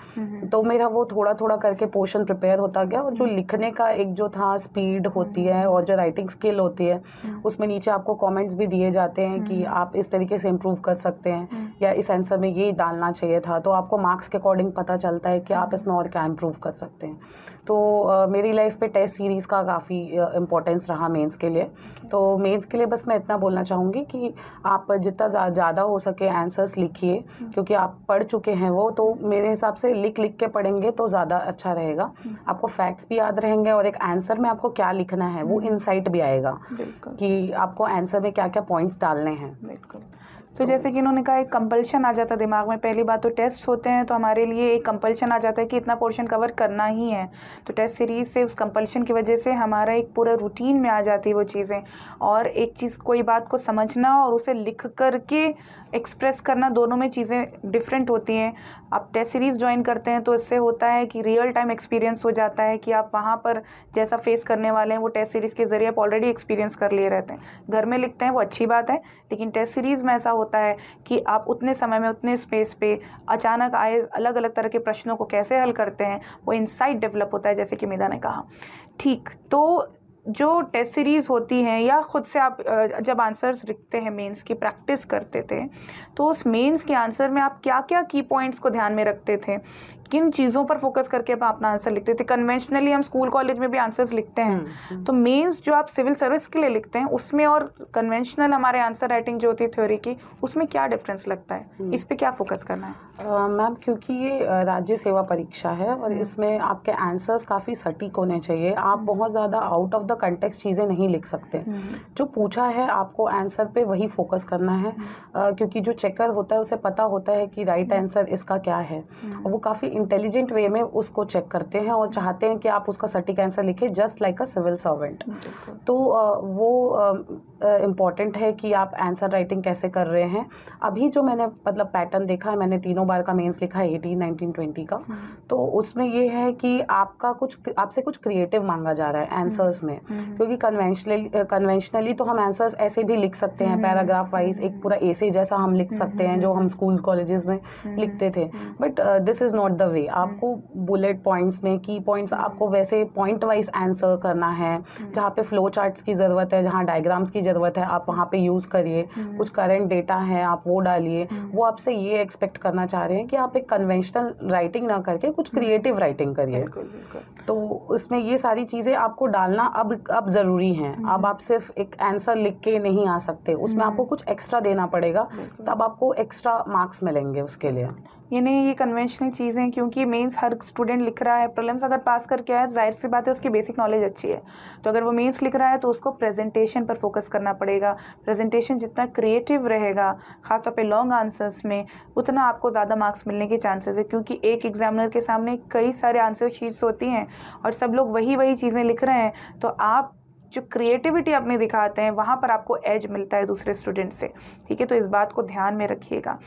S2: तो मेरा वो थोड़ा थोड़ा करके पोर्शन प्रिपेयर होता गया और जो लिखने का एक जो था स्पीड होती है और जो राइटिंग स्किल होती है उसमें नीचे आपको कॉमेंट कमेंट्स भी दिए जाते हैं कि हम्म। आप इस तरीके से इम्प्रूव कर सकते हैं हम्म। या इस आंसर में ये डालना चाहिए था तो आपको मार्क्स के अकॉर्डिंग पता चलता है कि आप इसमें और क्या इम्प्रूव कर सकते हैं तो मेरी लाइफ पे टेस्ट सीरीज़ का काफ़ी इम्पोर्टेंस रहा मेंस के लिए okay. तो मेंस के लिए बस मैं इतना बोलना चाहूँगी कि आप जितना ज़्यादा हो सके आंसर्स लिखिए hmm. क्योंकि आप पढ़ चुके हैं वो तो मेरे हिसाब से लिख लिख के पढ़ेंगे तो ज़्यादा अच्छा रहेगा hmm. आपको फैक्ट्स भी याद रहेंगे और एक आंसर में आपको क्या लिखना है वो इंसाइट hmm. भी आएगा कि आपको आंसर में क्या क्या पॉइंट्स डालने हैं बिल्कुल
S1: तो, तो जैसे कि इन्होंने कहा एक कंपल्शन आ जाता है दिमाग में पहली बात तो टेस्ट होते हैं तो हमारे लिए एक कंपल्शन आ जाता है कि इतना पोर्शन कवर करना ही है तो टेस्ट सीरीज़ से उस कंपल्शन की वजह से हमारा एक पूरा रूटीन में आ जाती है वो चीज़ें और एक चीज़ कोई बात को समझना और उसे लिख करके एक्सप्रेस करना दोनों में चीज़ें डिफरेंट होती हैं आप टेस्ट सीरीज़ ज्वाइन करते हैं तो इससे होता है कि रियल टाइम एक्सपीरियंस हो जाता है कि आप वहाँ पर जैसा फेस करने वाले हैं वो टेस्ट सीरीज़ के ज़रिए आप ऑलरेडी एक्सपीरियंस कर लिए रहते हैं घर में लिखते हैं वो अच्छी बात है लेकिन टेस्ट सीरीज़ में ऐसा होता है कि आप उतने समय में उतने स्पेस पर अचानक आए अलग अलग तरह के प्रश्नों को कैसे हल करते हैं वो इनसाइट डेवलप होता है जैसे कि मीदा ने कहा ठीक तो जो टेस्ट सीरीज़ होती हैं या ख़ुद से आप जब आंसर्स लिखते हैं मेंस की प्रैक्टिस करते थे तो उस मेंस के आंसर में आप क्या क्या की पॉइंट्स को ध्यान में रखते थे किन चीज़ों पर फोकस करके आप अपना आंसर लिखते थे कन्वेंशनली हम स्कूल कॉलेज में भी आंसर्स लिखते हैं हम्म, हम्म। तो मेंस जो आप सिविल सर्विस के लिए लिखते हैं उसमें और कन्वेंशनल हमारे आंसर राइटिंग जो होती है थ्योरी की उसमें क्या डिफरेंस लगता है हम्म। इस पर क्या फोकस करना है
S2: मैम क्योंकि ये राज्य सेवा परीक्षा है और हम्म। इसमें आपके आंसर्स काफ़ी सटीक होने चाहिए आप हम्म। बहुत ज़्यादा आउट ऑफ द कंटेक्स चीज़ें नहीं लिख सकते हम्म। जो पूछा है आपको आंसर पे वही फोकस करना है क्योंकि जो चेकर होता है उसे पता होता है कि राइट आंसर इसका क्या है और वो काफ़ी इंटेलिजेंट वे में उसको चेक करते हैं और चाहते हैं कि आप उसका सटीक आंसर लिखें जस्ट लाइक तो, अ सिविल सर्वेंट तो वो इम्पॉर्टेंट है कि आप आंसर राइटिंग कैसे कर रहे हैं अभी जो मैंने मतलब पैटर्न देखा है मैंने तीनों बार का मेंस लिखा है एटीन नाइनटीन ट्वेंटी का हम्म। तो उसमें ये है कि आपका कुछ आपसे कुछ क्रिएटिव मांगा जा रहा है आंसर्स हम्म। में हम्म। क्योंकि कन्वेंशनली कन्वेंशनली तो हम आंसर्स ऐसे भी लिख सकते हैं पैराग्राफ वाइज एक पूरा ऐसे जैसा हम लिख सकते हैं जो हम स्कूल कॉलेज में लिखते थे but this is not the way आपको बुलेट पॉइंट्स में की पॉइंट्स आपको वैसे पॉइंट वाइज आंसर करना है जहाँ पे फ्लो चार्ट्स की ज़रूरत है जहाँ डायग्राम्स की ज़रूरत है आप वहाँ पे यूज़ करिए हम्म। कुछ करंट डेटा है आप वो डालिए हम्म। वो आपसे ये एक्सपेक्ट करना चाह रहे हैं कि आप एक कन्वेंशनल राइटिंग ना करके कुछ क्रिएटिव हम्म। राइटिंग करिए तो उसमें ये सारी चीज़ें आपको डालना अब अब ज़रूरी हैं अब आप सिर्फ एक आंसर लिख के नहीं आ सकते उसमें आपको कुछ एक्स्ट्रा देना पड़ेगा तब आपको एक्स्ट्रा मार्क्स मिलेंगे उसके लिए ये नहीं ये कन्वेंशनल चीज़ें हैं क्योंकि मेंस हर
S1: स्टूडेंट लिख रहा है प्रॉब्लम्स अगर पास करके आया जाहिर सी बात है उसकी बेसिक नॉलेज अच्छी है तो अगर वो मेंस लिख रहा है तो उसको प्रेजेंटेशन पर फोकस करना पड़ेगा प्रेजेंटेशन जितना क्रिएटिव रहेगा खासतौर पर लॉन्ग आंसर्स में उतना आपको ज़्यादा मार्क्स मिलने के चांसेज है क्योंकि एक एग्जामिनर के सामने कई सारे आंसर शीट्स होती हैं और सब लोग वही वही चीज़ें लिख रहे हैं तो आप जो क्रिएटिविटी अपने दिखाते हैं वहाँ पर आपको एज मिलता है दूसरे स्टूडेंट से ठीक है तो इस बात को ध्यान में रखिएगा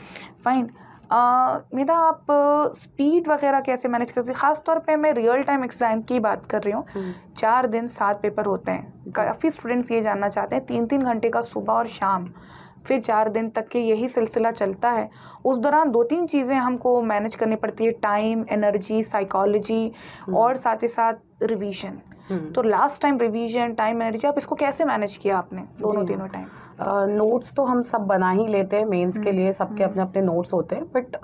S1: फाइन मेरा आप स्पीड वगैरह कैसे मैनेज करते हैं ख़ासतौर पे मैं रियल टाइम एग्जाम की बात कर रही हूँ हम्म। चार दिन सात पेपर होते हैं काफ़ी स्टूडेंट्स ये जानना चाहते हैं तीन तीन घंटे का सुबह और शाम फिर चार दिन तक के यही सिलसिला चलता है उस दौरान दो तीन चीज़ें हमको मैनेज करनी पड़ती है टाइम एनर्जी साइकोलॉजी और साथ ही साथ रिवीजन तो last time revision time
S2: energy आप इसको कैसे मैनेज किया आपने दोनों तीनों टाइम नोट्स तो हम सब बना ही लेते हैं मेंस के हम्म, लिए सबके हम्म। अपने अपने नोट्स होते हैं बट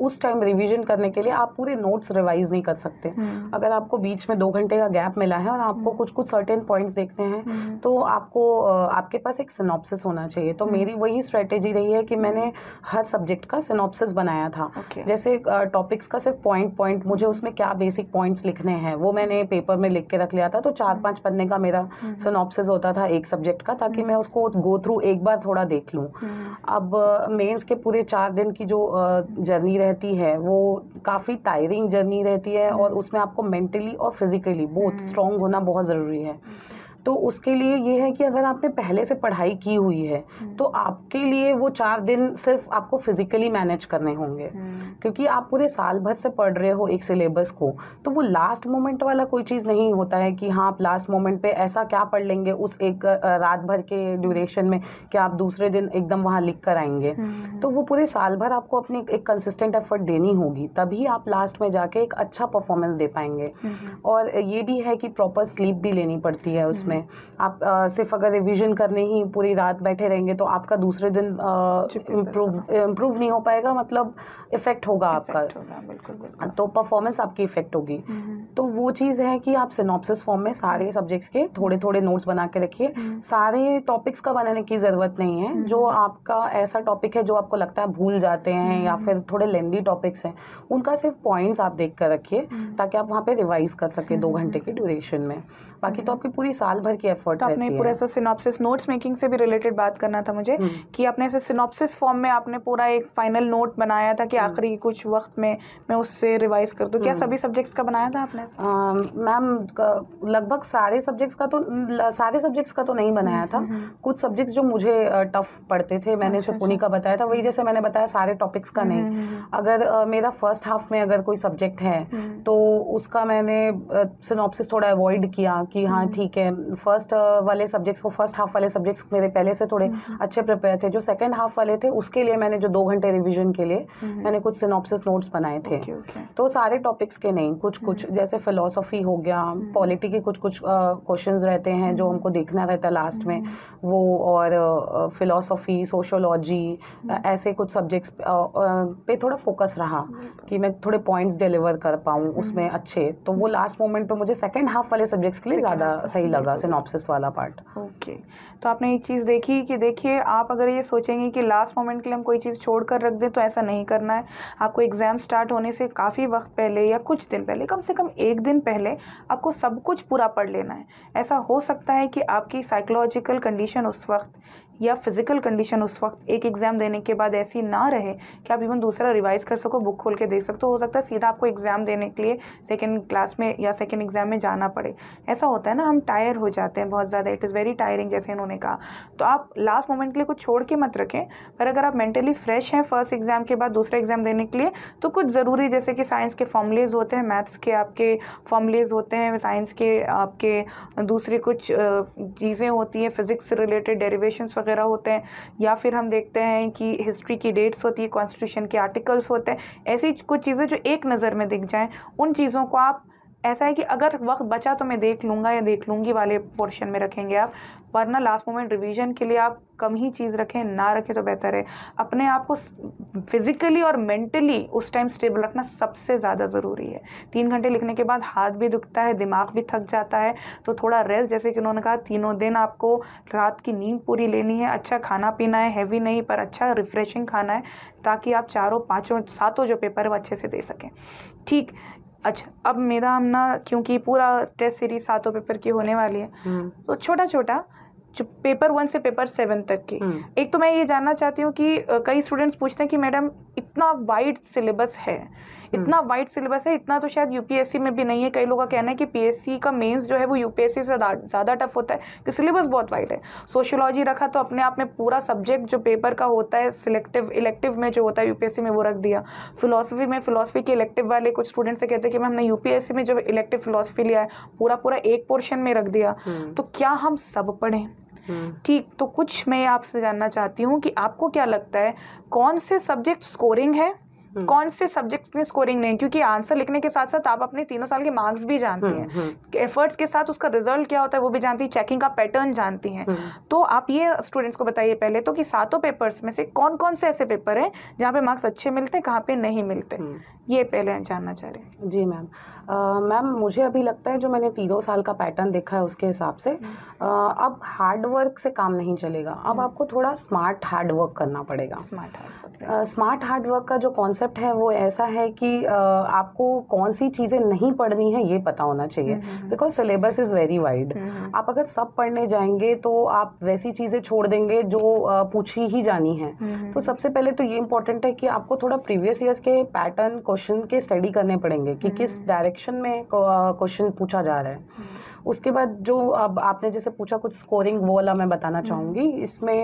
S2: उस टाइम रिवीजन करने के लिए आप पूरे नोट्स रिवाइज नहीं कर सकते हम्म। अगर आपको बीच में दो घंटे का गैप मिला है और आपको कुछ कुछ सर्टेन पॉइंट्स देखने हैं हम्म। तो आपको आपके पास एक सिनॉप्सिस होना चाहिए तो हम्म। मेरी वही स्ट्रेटेजी रही है कि मैंने हर सब्जेक्ट का सिनॉप्सिस बनाया था जैसे टॉपिक्स का सिर्फ पॉइंट पॉइंट मुझे उसमें क्या बेसिक पॉइंट्स लिखने हैं वो मैंने पेपर में लिख के रख लिया था तो चार पाँच पन्ने का मेरा सिनॉप्सिस होता था एक सब्जेक्ट का ताकि मैं उसको गो थ्रू एक बार थोड़ा देख लूँ अब मेन्स के पूरे चार दिन की जो जर्नी जर्नी रहती है वो काफ़ी टायरिंग जर्नी रहती है और उसमें आपको मेंटली और फिज़िकली बहुत स्ट्रॉन्ग होना बहुत ज़रूरी है तो उसके लिए ये है कि अगर आपने पहले से पढ़ाई की हुई है हम्म। तो आपके लिए वो चार दिन सिर्फ आपको फिजिकली मैनेज करने होंगे हम्म। क्योंकि आप पूरे साल भर से पढ़ रहे हो एक सिलेबस को तो वो लास्ट मोमेंट वाला कोई चीज़ नहीं होता है कि हाँ आप लास्ट मोमेंट पे ऐसा क्या पढ़ लेंगे उस एक रात भर के ड्यूरेशन में कि आप दूसरे दिन एकदम वहाँ लिख कर आएंगे हम्म। तो वो पूरे साल भर आपको अपनी एक कंसिस्टेंट एफर्ट देनी होगी तभी आप लास्ट में जाके एक अच्छा परफॉर्मेंस दे पाएंगे और ये भी है कि प्रॉपर स्लीप भी लेनी पड़ती है उसमें में आप आ, सिर्फ अगर रिविजन करने ही पूरी रात बैठे रहेंगे तो आपका दूसरे दिन इम्प्रूव इम्प्रूव नहीं हो पाएगा मतलब इफ़ेक्ट होगा आपका होगा, बिल्कुल, बिल्कुल। तो परफॉर्मेंस आपकी इफ़ेक्ट होगी हम्म। तो वो चीज़ है कि आप सिनॉप्सिस फॉर्म में सारे सब्जेक्ट्स के थोड़े थोड़े नोट्स बना के रखिए हम्म। सारे टॉपिक्स का बनाने की ज़रूरत नहीं है जो हम्म। आपका ऐसा टॉपिक है जो आपको लगता है भूल जाते हैं या फिर थोड़े लेंदी टॉपिक्स हैं उनका सिर्फ पॉइंट्स आप देख कर रखिए ताकि आप वहाँ पे रिवाइज कर सकें दो घंटे के ड्यूरेशन में बाकी तो आपकी पूरी साल भर की एफर्ट तो आपने पूरा ऐसा सिनॉप्सिस नोट्स मेकिंग से भी रिलेटेड बात करना था मुझे हम्म। कि आपने ऐसे सिनॉप्सिस
S1: फॉर्म में आपने पूरा एक फाइनल नोट बनाया था कि हम्म। आखिरी कुछ वक्त में मैं उससे रिवाइज कर दूँ क्या हम्म। सभी
S2: सब्जेक्ट्स का बनाया था आपने मैम लगभग सारे सब्जेक्ट्स का तो सारे सब्जेक्ट्स का तो नहीं बनाया था कुछ सब्जेक्ट्स जो मुझे टफ पढ़ते थे मैंने उसे अच्छा, उन्हीं अच्छा। का बताया था वही जैसे मैंने बताया सारे टॉपिक्स का नहीं अगर मेरा फर्स्ट हाफ में अगर कोई सब्जेक्ट है तो उसका मैंने सिनॉप्सिस थोड़ा अवॉइड किया कि हाँ ठीक है फर्स्ट uh, वाले सब्जेक्ट्स को फर्स्ट हाफ वाले सब्जेक्ट्स मेरे पहले से थोड़े हम्म। अच्छे प्रिपेयर थे जो सेकेंड हाफ वाले थे उसके लिए मैंने जो दो घंटे रिविजन के लिए हम्म। मैंने कुछ सिनॉप्सिस नोट्स बनाए थे okay, okay. तो सारे टॉपिक्स के नहीं कुछ कुछ हम्म। जैसे फिलोसफी हो गया पॉलिटी के कुछ कुछ क्वेश्चन uh, रहते हैं जो हमको देखना रहता है लास्ट में वो और फिलोसफी uh, सोशोलॉजी ऐसे कुछ सब्जेक्ट्स पे थोड़ा फोकस रहा कि मैं थोड़े पॉइंट्स डिलीवर कर पाऊँ उसमें अच्छे तो वो लास्ट मोमेंट पर मुझे सेकेंड हाफ वाले सब्जेक्ट्स के लिए ज़्यादा सही लगा सिनॉप्सिस वाला पार्ट
S1: ओके okay. तो आपने एक चीज़ देखी कि देखिए आप अगर ये सोचेंगे कि लास्ट मोमेंट के लिए हम कोई चीज़ छोड़ कर रख दें तो ऐसा नहीं करना है आपको एग्ज़ाम स्टार्ट होने से काफ़ी वक्त पहले या कुछ दिन पहले कम से कम एक दिन पहले आपको सब कुछ पूरा पढ़ लेना है ऐसा हो सकता है कि आपकी साइकोलॉजिकल कंडीशन उस वक्त या फिज़िकल कंडीशन उस वक्त एक एग्ज़ाम देने के बाद ऐसी ना रहे कि आप इवन दूसरा रिवाइज़ कर सको बुक खोल के देख सकते हो सकता है सीधा आपको एग्ज़ाम देने के लिए सेकेंड क्लास में या सेकेंड एग्ज़ाम में जाना पड़े ऐसा होता है ना हम टायर हो जाते हैं बहुत ज़्यादा इट इज़ वेरी टायरिंग जैसे इन्होंने कहा तो आप लास्ट मोमेंट के लिए कुछ छोड़ के मत रखें पर अगर आप मेंटली फ्रेश हैं फर्स्ट एग्ज़ाम के बाद दूसरा एग्ज़ाम देने के लिए तो कुछ ज़रूरी जैसे कि साइंस के फॉर्मुलेज होते हैं मैथ्स के आपके फॉर्मूलेज होते हैं साइंस के आपके दूसरे कुछ चीज़ें होती हैं फिज़िक्स से रिलेटेड डेरीवेशन वगैरह होते हैं या फिर हम देखते हैं कि हिस्ट्री की डेट्स होती है कॉन्स्टिट्यूशन के आर्टिकल्स होते हैं ऐसी कुछ चीज़ें जो एक नज़र में दिख जाएँ उन चीज़ों को आप ऐसा है कि अगर वक्त बचा तो मैं देख लूँगा या देख लूँगी वाले पोर्शन में रखेंगे आप वरना लास्ट मोमेंट रिवीजन के लिए आप कम ही चीज़ रखें ना रखें तो बेहतर है अपने आप को फिज़िकली और मेंटली उस टाइम स्टेबल रखना सबसे ज़्यादा ज़रूरी है तीन घंटे लिखने के बाद हाथ भी दुखता है दिमाग भी थक जाता है तो थोड़ा रेस्ट जैसे कि उन्होंने कहा तीनों दिन आपको रात की नींद पूरी लेनी है अच्छा खाना पीना है हैवी नहीं पर अच्छा रिफ्रेशिंग खाना है ताकि आप चारों पाँचों सातों जो पेपर है वो अच्छे से दे सकें ठीक अच्छा अब मेरा हम ना क्योंकि पूरा टेस्ट सीरीज सातों पेपर की होने वाली है हम्म। तो छोटा छोटा जो पेपर वन से पेपर सेवन तक की हम्म। एक तो मैं ये जानना चाहती हूँ कि कई स्टूडेंट्स पूछते हैं कि मैडम इतना वाइड सिलेबस है हम्म। इतना वाइड सिलेबस है इतना तो शायद यूपीएससी में भी नहीं है कई लोगों का कहना है कि पीएससी का मेंस जो है वो यूपीएससी से ज़्यादा टफ होता है कि सिलेबस बहुत वाइड है सोशियोलॉजी रखा तो अपने आप में पूरा सब्जेक्ट जो पेपर का होता है सिलेक्टिव इलेक्टिव में जो होता है यूपीएससी में वो रख दिया फिलोसफी में फिलोसफी के इलेक्टिव वाले कुछ स्टूडेंट से कहते हैं कि मैम हमने यूपीएससी में जब इलेक्टिव फिलोसफी लिया है पूरा पूरा एक पोर्शन में रख दिया हम्म। तो क्या हम सब पढ़ें हम्म। ठीक तो कुछ मैं आपसे जानना चाहती हूँ कि आपको क्या लगता है कौन से सब्जेक्ट स्कोरिंग है हम्म। कौन से सब्जेक्ट में स्कोरिंग नहीं क्योंकि आंसर लिखने के साथ साथ आप अपने तीनों साल के मार्क्स भी जानती हम्म, हैं एफर्ट्स हम्म। के साथ उसका रिजल्ट क्या होता है वो भी जानती है चेकिंग का पैटर्न जानती हैं तो आप ये स्टूडेंट्स को बताइए पहले तो कि सातों पेपर्स में से कौन कौन से
S2: ऐसे पेपर हैं जहाँ पे मार्क्स अच्छे मिलते हैं कहाँ पे नहीं मिलते ये पहले जानना चाह रहे हैं जी मैम मैम मुझे अभी लगता है जो मैंने तीनों साल का पैटर्न देखा है उसके हिसाब से अब हार्डवर्क से काम नहीं चलेगा अब आपको थोड़ा स्मार्ट हार्डवर्क करना पड़ेगा स्मार्ट हार्डवर्क स्मार्ट हार्डवर्क का जो कॉन्सेप्ट कॉन्सेप्ट है वो ऐसा है कि आपको कौन सी चीज़ें नहीं पढ़नी है ये पता होना चाहिए because syllabus is very wide आप अगर सब पढ़ने जाएंगे तो आप वैसी चीज़ें छोड़ देंगे जो पूछी ही जानी है हम्म, हम्म, तो हम्म। सबसे पहले तो ये इंपॉर्टेंट है कि आपको थोड़ा प्रीवियस ईयर्स के पैटर्न क्वेश्चन के स्टडी करने पड़ेंगे कि किस डायरेक्शन में क्वेश्चन पूछा जा रहा है उसके बाद जो अब आपने जैसे पूछा कुछ स्कोरिंग वो वाला मैं बताना चाहूँगी इसमें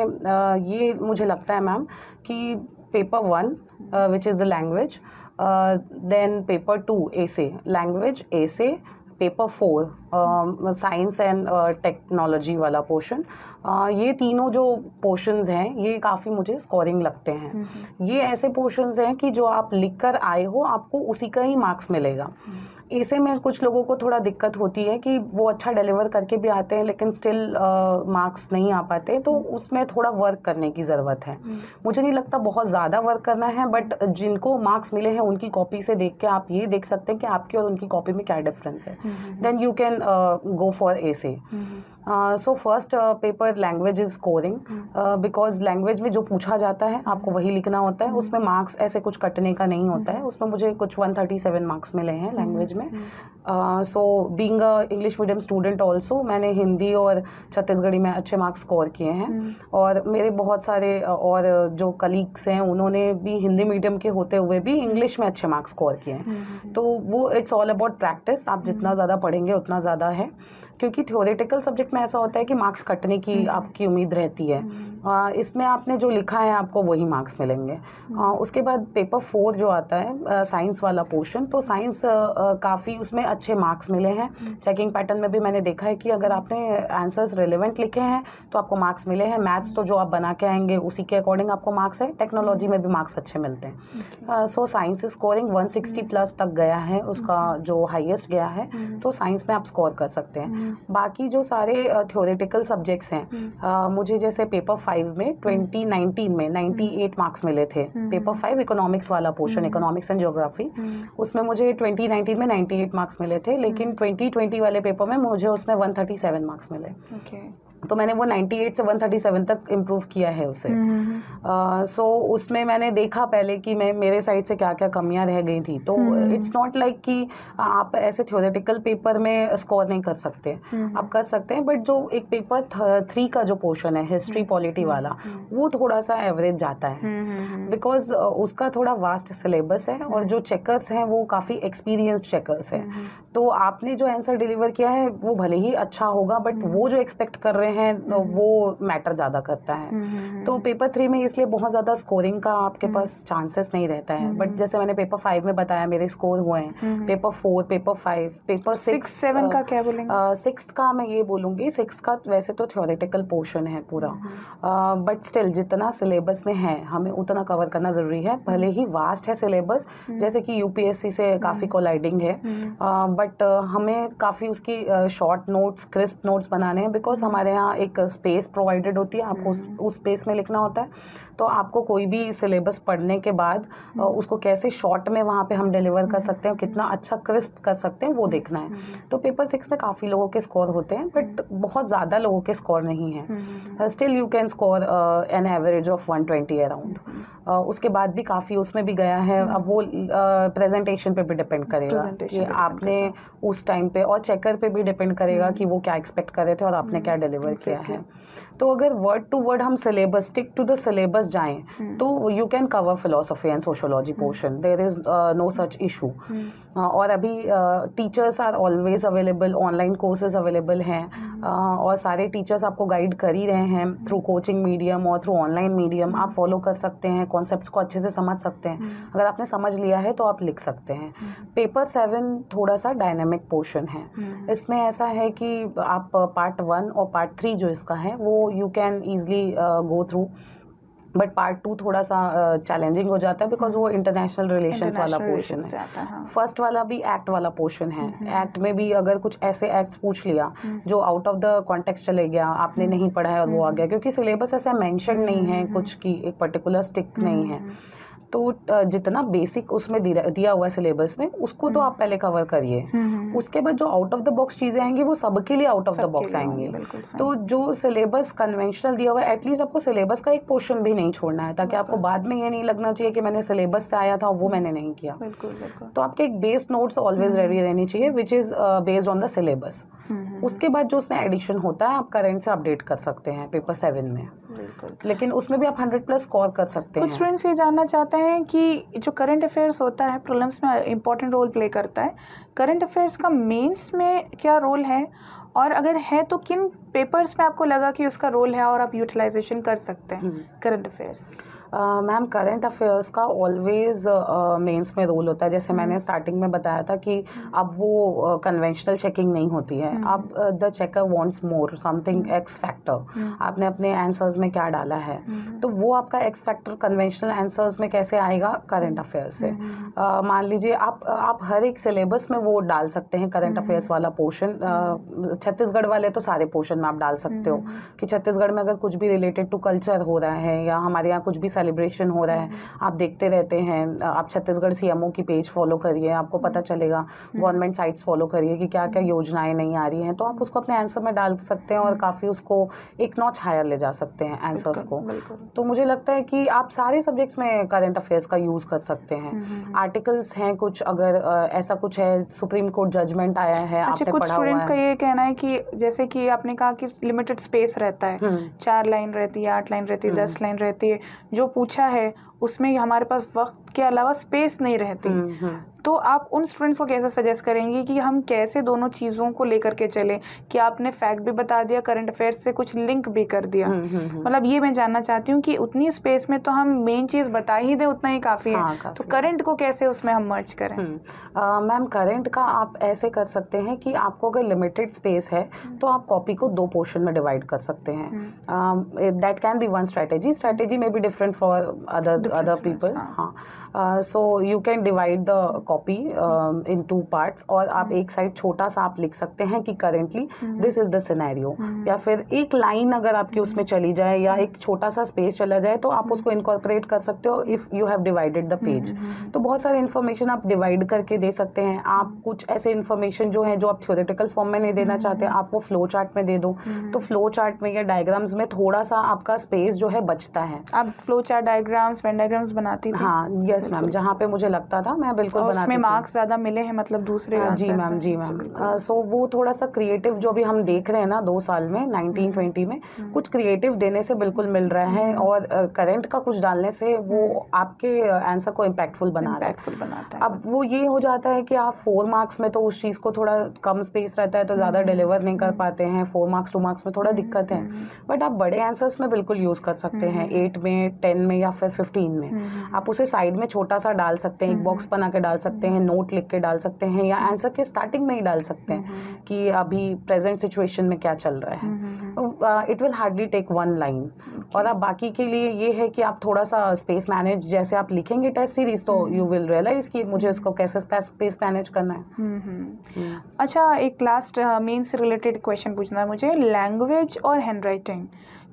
S2: ये मुझे लगता है मैम कि paper one uh, which is the language. Uh, then paper 2, essay, language, essay, paper 4, science and technology वाला पोर्शन uh, ये तीनों जो पोर्शंस हैं ये काफ़ी मुझे स्कोरिंग लगते हैं ये ऐसे पोर्शंस हैं कि जो आप लिख कर आए हो आपको उसी का ही मार्क्स मिलेगा हम्म। ऐसे में कुछ लोगों को थोड़ा दिक्कत होती है कि वो अच्छा डिलीवर करके भी आते हैं लेकिन स्टिल मार्क्स uh, नहीं आ पाते तो हम्म। उसमें थोड़ा वर्क करने की ज़रूरत है हम्म। मुझे नहीं लगता बहुत ज़्यादा वर्क करना है बट जिनको मार्क्स मिले हैं उनकी कॉपी से देख के आप ये देख सकते हैं कि आपकी और उनकी कॉपी में क्या डिफरेंस है then you can uh, go for AC. Mm-hmm. So first paper language is scoring because language में जो पूछा जाता है आपको वही लिखना होता है hmm. उसमें मार्क्स ऐसे कुछ कटने का नहीं होता है hmm. उसमें मुझे कुछ 137 मार्क्स मिले हैं लैंग्वेज में so being English medium student also मैंने हिंदी और छत्तीसगढ़ी में अच्छे मार्क्स स्कोर किए हैं hmm. और मेरे बहुत सारे uh, और जो कलीग्स हैं उन्होंने भी हिंदी मीडियम के होते हुए भी इंग्लिश में अच्छे मार्क्स स्कोर किए हैं तो वो इट्स ऑल अबाउट प्रैक्टिस आप जितना ज़्यादा पढ़ेंगे उतना ज़्यादा है क्योंकि थ्योरेटिकल सब्जेक्ट में ऐसा होता है कि मार्क्स कटने की हम्म। आपकी उम्मीद रहती है हम्म। आ, इसमें आपने जो लिखा है आपको वही मार्क्स मिलेंगे आ, हम्म। उसके बाद पेपर फोर जो आता है साइंस वाला पोर्शन तो साइंस काफ़ी उसमें अच्छे मार्क्स मिले हैं चेकिंग पैटर्न में भी मैंने देखा है कि अगर आपने आंसर्स रिलेवेंट लिखे हैं तो आपको मार्क्स मिले हैं मैथ्स तो जो आप बना के आएंगे उसी के अकॉर्डिंग आपको मार्क्स है टेक्नोलॉजी में भी मार्क्स अच्छे मिलते हैं so science scoring one plus तक गया है उसका जो हाइएस्ट गया है तो साइंस में आप स्कोर कर सकते हैं बाकी जो सारे थ्योरेटिकल सब्जेक्ट्स हैं हम्म। मुझे जैसे पेपर फाइव में ट्वेंटी हम्म। नाइनटीन में नाइन्टी एट मार्क्स मिले थे पेपर फाइव इकोनॉमिक्स वाला पोर्शन इकोनॉमिक्स एंड जोग्राफी उसमें मुझे ट्वेंटी में नाइन्टी एट मार्क्स मिले थे लेकिन ट्वेंटी हम्म। ट्वेंटी वाले पेपर में मुझे उसमें वन थर्टी सेवन मार्क्स मिले तो मैंने वो 98 से 137 तक इम्प्रूव किया है उसे सो हम्म, हम्म, हम्म। उसमें मैंने देखा पहले कि मैं मेरे साइड से क्या क्या कमियां रह गई थी तो इट्स नॉट लाइक कि आप ऐसे थियोरेटिकल पेपर में स्कोर नहीं कर सकते आप कर सकते हैं बट जो एक पेपर थ्री का जो पोर्शन है हिस्ट्री पॉलिटी वाला वो थोड़ा सा एवरेज जाता है बिकॉज उसका थोड़ा वास्ट सिलेबस है और जो चेकर्स हैं वो काफ़ी एक्सपीरियंस चेकर्स हैं तो आपने जो आंसर डिलीवर किया है वो भले ही अच्छा होगा बट वो जो एक्सपेक्ट कर रहे हैं हैं हम्म, हम्म। वो मैटर ज़्यादा करता है हम्म, तो पेपर थ्री में इसलिए बहुत ज़्यादा स्कोरिंग का आपके पास चांसेस नहीं रहता है बट जैसे मैंने पेपर फाइव में बताया मेरे स्कोर हुए हैं paper four paper five paper six seven का क्या बोलेंगे सिक्स का मैं ये बोलूँगी सिक्स का वैसे तो थ्योरेटिकल पोर्शन है पूरा बट स्टिल जितना सिलेबस में है हमें उतना कवर करना ज़रूरी है भले ही वास्ट है सिलेबस जैसे कि यूपीएससी से काफ़ी कोलाइडिंग है बट हमें काफ़ी उसकी शॉर्ट नोट्स क्रिस्प नोट्स बनाने हैं बिकॉज हमारे यहाँ यहाँ एक स्पेस प्रोवाइडेड होती है आपको उस उस स्पेस में लिखना होता है तो आपको कोई भी सिलेबस पढ़ने के बाद हम्म। उसको कैसे शॉर्ट में वहाँ पे हम डिलीवर कर सकते हैं कितना अच्छा क्रिस्प कर सकते हैं वो देखना है हम्म। तो पेपर सिक्स में काफ़ी लोगों के स्कोर होते हैं बट हम्म। बहुत ज़्यादा लोगों के स्कोर नहीं है still you can score an average of one twenty around उसके बाद भी काफ़ी उसमें भी गया है अब वो प्रेजेंटेशन पर भी डिपेंड करेगा कि आपने उस टाइम पर और चेकर पर भी डिपेंड करेगा कि वो क्या एक्सपेक्ट कर रहे थे और आपने क्या डिलीवर किया है तो अगर वर्ड टू वर्ड हम syllabus stick to the syllabus जाएं हम्म। तो you can cover philosophy and sociology portion there is no such issue और अभी teachers are always available online courses available हैं हम्म। uh, और सारे टीचर्स आपको गाइड कर ही रहे हैं थ्रू कोचिंग मीडियम और थ्रू ऑनलाइन मीडियम आप फॉलो कर सकते हैं कॉन्सेप्ट को अच्छे से समझ सकते हैं हम्म। अगर आपने समझ लिया है तो आप लिख सकते हैं पेपर सेवन थोड़ा सा डायनेमिक पोर्शन है इसमें ऐसा है कि आप पार्ट वन और पार्ट थ्री जो इसका है वो you can easily go through but part two थोड़ा सा चैलेंजिंग uh, हो जाता है बिकॉज वो इंटरनेशनल रिलेशन वाला पोर्शन है फर्स्ट हाँ। वाला भी एक्ट वाला पोर्शन है एक्ट हम्म, हम्म। में भी अगर कुछ ऐसे एक्ट्स पूछ लिया हम्म। जो आउट ऑफ द कॉन्टेक्स्ट चले गया आपने नहीं पढ़ा है और वो आ गया क्योंकि सिलेबस ऐसा मैंशन नहीं है कुछ की एक पर्टिकुलर स्टिक नहीं है तो जितना बेसिक उसमें दिया हुआ है सिलेबस में उसको तो आप हम्म। पहले कवर करिए हम्म, हम्म, उसके बाद जो आउट ऑफ द बॉक्स चीज़ें आएंगी वो सबके लिए आउट ऑफ द बॉक्स आएंगी तो जो सिलेबस कन्वेंशनल दिया हुआ है एटलीस्ट आपको सिलेबस का एक पोर्शन भी नहीं छोड़ना है ताकि आपको बाद में ये नहीं लगना चाहिए कि मैंने सिलेबस से आया था वो मैंने नहीं किया तो आपके एक बेस नोट्स ऑलवेज रेडी रहनी चाहिए which is based on the syllabus उसके बाद जो उसमें एडिशन होता है आप करेंट से अपडेट कर सकते हैं पेपर सेवन में लेकिन उसमें भी आप हंड्रेड प्लस स्कोर कर सकते हैं स्टूडेंट्स
S1: ये जानना चाहते हैं हैं कि जो करंट अफेयर्स होता है प्रॉब्लम्स में इंपॉर्टेंट रोल प्ले करता है करंट अफेयर्स का मेंस में क्या रोल है और अगर है तो किन पेपर्स में
S2: आपको लगा कि उसका रोल है और आप यूटिलाइजेशन कर सकते हैं करंट हम्म। अफेयर्स मैम करेंट अफेयर्स का ऑलवेज़ मेंस में रोल होता है जैसे मैंने स्टार्टिंग हम्म। में बताया था कि हम्म। अब वो कन्वेंशनल चेकिंग नहीं होती है हम्म। अब the checker wants more something X factor आपने अपने आंसर्स में क्या डाला है तो वो आपका एक्स फैक्टर कन्वेंशनल आंसर्स में कैसे आएगा करेंट अफेयर्स से मान लीजिए आप आप हर एक सिलेबस में वो डाल सकते हैं करेंट अफेयर्स वाला पोर्शन छत्तीसगढ़ वाले तो सारे पोर्शन में आप डाल सकते हो कि छत्तीसगढ़ में अगर कुछ भी रिलेटेड टू कल्चर हो रहा है या हमारे यहाँ कुछ भी सेलिब्रेशन हो रहा है हम्म, हम्म। आप देखते रहते हैं आप छत्तीसगढ़ सी की पेज फॉलो करिए आपको हम्म, पता चलेगा गवर्नमेंट साइट्स फॉलो करिए कि क्या क्या योजनाएं नहीं आ रही हैं तो आप उसको अपने आंसर में डाल सकते हैं और काफ़ी उसको एक नॉच हायर ले जा सकते हैं आंसर्स को तो मुझे लगता है कि आप सारे सब्जेक्ट्स में करेंट अफेयर्स का यूज़ कर सकते हैं आर्टिकल्स हैं कुछ अगर ऐसा कुछ है सुप्रीम कोर्ट जजमेंट आया है अच्छा कुछ स्टूडेंट्स का
S1: ये कहना है कि जैसे कि आपने कहा कि लिमिटेड स्पेस रहता है चार लाइन रहती है आठ लाइन रहती है दस लाइन रहती है जो पूछा है उसमें हमारे पास वक्त के अलावा स्पेस नहीं रहती हम्म, हम्म। तो आप उन स्टूडेंट्स को कैसे सजेस्ट करेंगे कि हम कैसे दोनों चीज़ों को लेकर के चले कि आपने फैक्ट भी बता दिया करंट अफेयर्स से कुछ लिंक भी कर दिया हम्म, मतलब ये मैं जानना चाहती हूँ कि उतनी स्पेस में तो हम मेन चीज़
S2: बता ही दें उतना ही काफ़ी हाँ, है काफी तो करंट को कैसे उसमें हम मर्ज करें मैम करंट का आप ऐसे कर सकते हैं कि आपको अगर लिमिटेड स्पेस है तो आप कॉपी को दो पोर्शन में डिवाइड कर सकते हैं that can be one strategy strategy में be different for others with other people हाँ so you can divide the copy in two parts और आप hmm. एक साइड छोटा सा आप लिख सकते हैं कि currently this is the scenario या फिर एक लाइन अगर आपकी hmm. उसमें चली जाए या एक hmm. छोटा सा स्पेस चला जाए तो आप उसको इनकॉर्पोरेट कर सकते हो if you have divided the page तो बहुत सारे इन्फॉर्मेशन आप डिवाइड करके दे सकते हैं आप कुछ ऐसे इन्फॉर्मेशन जो है जो आप थियोरेटिकल फॉर्म में नहीं देना चाहते आप वो फ्लो चार्ट में दे दो तो फ्लो चार्ट में या डायग्राम्स में थोड़ा सा आपका स्पेस जो है बचता है आप flow chart diagrams Venn diagrams बनाती थी हाँ यस मैम जहाँ पे मुझे लगता था मैं बिल्कुल उसमें मार्क्स
S1: ज़्यादा मिले हैं मतलब दूसरे हाँ, जी मैम जी मैम
S2: सो हाँ, वो थोड़ा सा क्रिएटिव जो भी हम देख रहे हैं ना दो साल में नाइनटीन ट्वेंटी हम्म, में हम्म। कुछ क्रिएटिव देने से बिल्कुल मिल रहा है हम्म। और करेंट का कुछ डालने से वो आपके आंसर को इम्पैक्टफुल बना रहा है है अब वो ये हो जाता है कि आप फोर मार्क्स में तो उस चीज़ को थोड़ा कम स्पेस रहता है तो ज़्यादा डिलीवर नहीं कर पाते हैं फोर मार्क्स टू मार्क्स में थोड़ा दिक्कत है बट आप बड़े आंसर्स में बिल्कुल यूज़ कर सकते हैं एट में टेन में या फिर फिफ्टीन डिज़ाइन में हम्म, हम्म। आप उसे साइड में छोटा सा डाल सकते हैं एक बॉक्स बना के डाल सकते हैं नोट लिख के डाल सकते हैं या आंसर के स्टार्टिंग में ही डाल सकते हैं हम्म, कि अभी प्रेजेंट सिचुएशन में क्या चल रहा है it will hardly take one line और आप बाकी के लिए ये है कि आप थोड़ा सा स्पेस मैनेज जैसे आप लिखेंगे टेस्ट सीरीज तो यू विल रियलाइज कि मुझे इसको कैसे स्पेस मैनेज करना
S1: है अच्छा एक लास्ट मेन रिलेटेड क्वेश्चन पूछना है मुझे लैंग्वेज और हैंड राइटिंग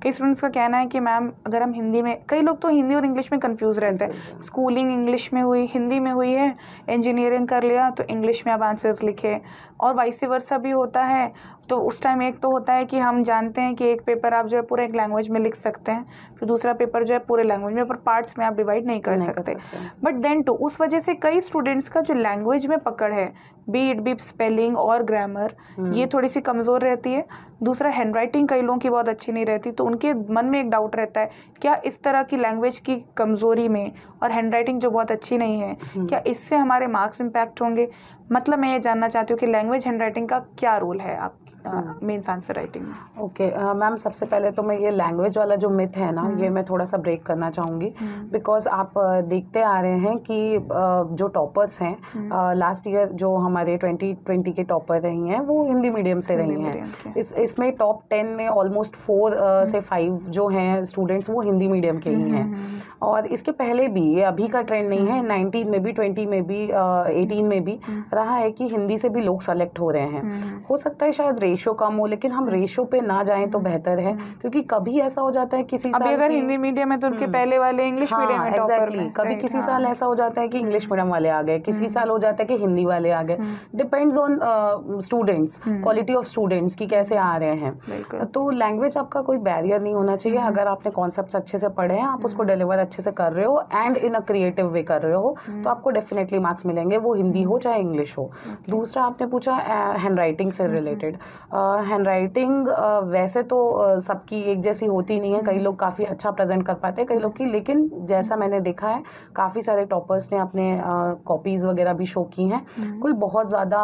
S1: कई स्टूडेंट्स का कहना है कि मैम अगर हम हिंदी में कई लोग तो हिंदी और इंग्लिश में कन्फ्यूज़ रहते हैं स्कूलिंग इंग्लिश में हुई हिंदी में हुई है इंजीनियरिंग कर लिया तो इंग्लिश में आप आंसर्स लिखे और वाइस वर्षा भी होता है तो उस टाइम एक तो होता है कि हम जानते हैं कि एक पेपर आप जो है पूरे एक लैंग्वेज में लिख सकते हैं फिर दूसरा पेपर जो है पूरे लैंग्वेज में पर पार्ट्स में आप डिवाइड नहीं कर नहीं सकते बट देन टू उस वजह से कई स्टूडेंट्स का जो लैंग्वेज में पकड़ है बी इट बी स्पेलिंग और ग्रामर हम्म। ये थोड़ी सी कमज़ोर रहती है दूसरा हैंड राइटिंग कई लोगों की बहुत अच्छी नहीं रहती तो उनके मन में एक डाउट रहता है क्या इस तरह की लैंग्वेज की कमज़ोरी में और हैंड राइटिंग जो बहुत अच्छी नहीं है हम्म। क्या इससे हमारे मार्क्स इम्पैक्ट होंगे मतलब मैं ये
S2: जानना चाहती हूँ कि लैंग्वेज हैंड राइटिंग का क्या रोल है आपकी हाँ। हम्म। मेन्स आंसर राइटिंग में ओके मैम सबसे पहले तो मैं ये लैंग्वेज वाला जो मिथ है ना हम्म। ये मैं थोड़ा सा ब्रेक करना चाहूँगी बिकॉज हम्म। आप देखते आ रहे हैं कि जो टॉपर्स हैं लास्ट ईयर जो हमारे ट्वेंटी ट्वेंटी के टॉपर रही हैं वो हिंदी मीडियम से रही हैं इस इसमें टॉप टेन में ऑलमोस्ट फोर से फाइव जो हैं स्टूडेंट्स वो हिंदी मीडियम के ही हैं और इसके पहले भी ये अभी का ट्रेंड नहीं है नाइनटीन में भी ट्वेंटी में भी एटीन में भी रहा है कि हिंदी से भी लोग सेलेक्ट हो रहे हैं हो सकता है शायद रेशो कम हो लेकिन हम रेशो पे ना जाएं तो बेहतर है क्योंकि कभी ऐसा हो जाता है किसी अभी अगर हिंदी
S1: मीडियम है तो उसके हम्म। पहले वाले इंग्लिश मीडियम हाँ, में एग्जैक्टली कभी किसी हाँ। साल ऐसा
S2: हो जाता है कि इंग्लिश मीडियम हम्म। वाले आ गए किसी हम्म। साल हो जाता है कि हिंदी वाले आ गए depends on students quality of students की कैसे आ रहे हैं तो लैंग्वेज आपका कोई बैरियर नहीं होना चाहिए अगर आपने कॉन्सेप्ट अच्छे से पढ़े हैं आप उसको डिलीवर अच्छे से कर रहे हो and in a creative way कर रहे हो तो आपको डेफिनेटली मार्क्स मिलेंगे वो हिंदी हो चाहे इंग्लिश हो दूसरा आपने पूछा हैंड राइटिंग से रिलेटेड हैंड राइटिंग वैसे तो सबकी एक जैसी होती नहीं है कई लोग काफ़ी अच्छा प्रेजेंट कर पाते हैं कई लोग की लेकिन जैसा मैंने देखा है काफ़ी सारे टॉपर्स ने अपने कॉपीज़ वगैरह भी शो की हैं हम्म। कोई बहुत ज़्यादा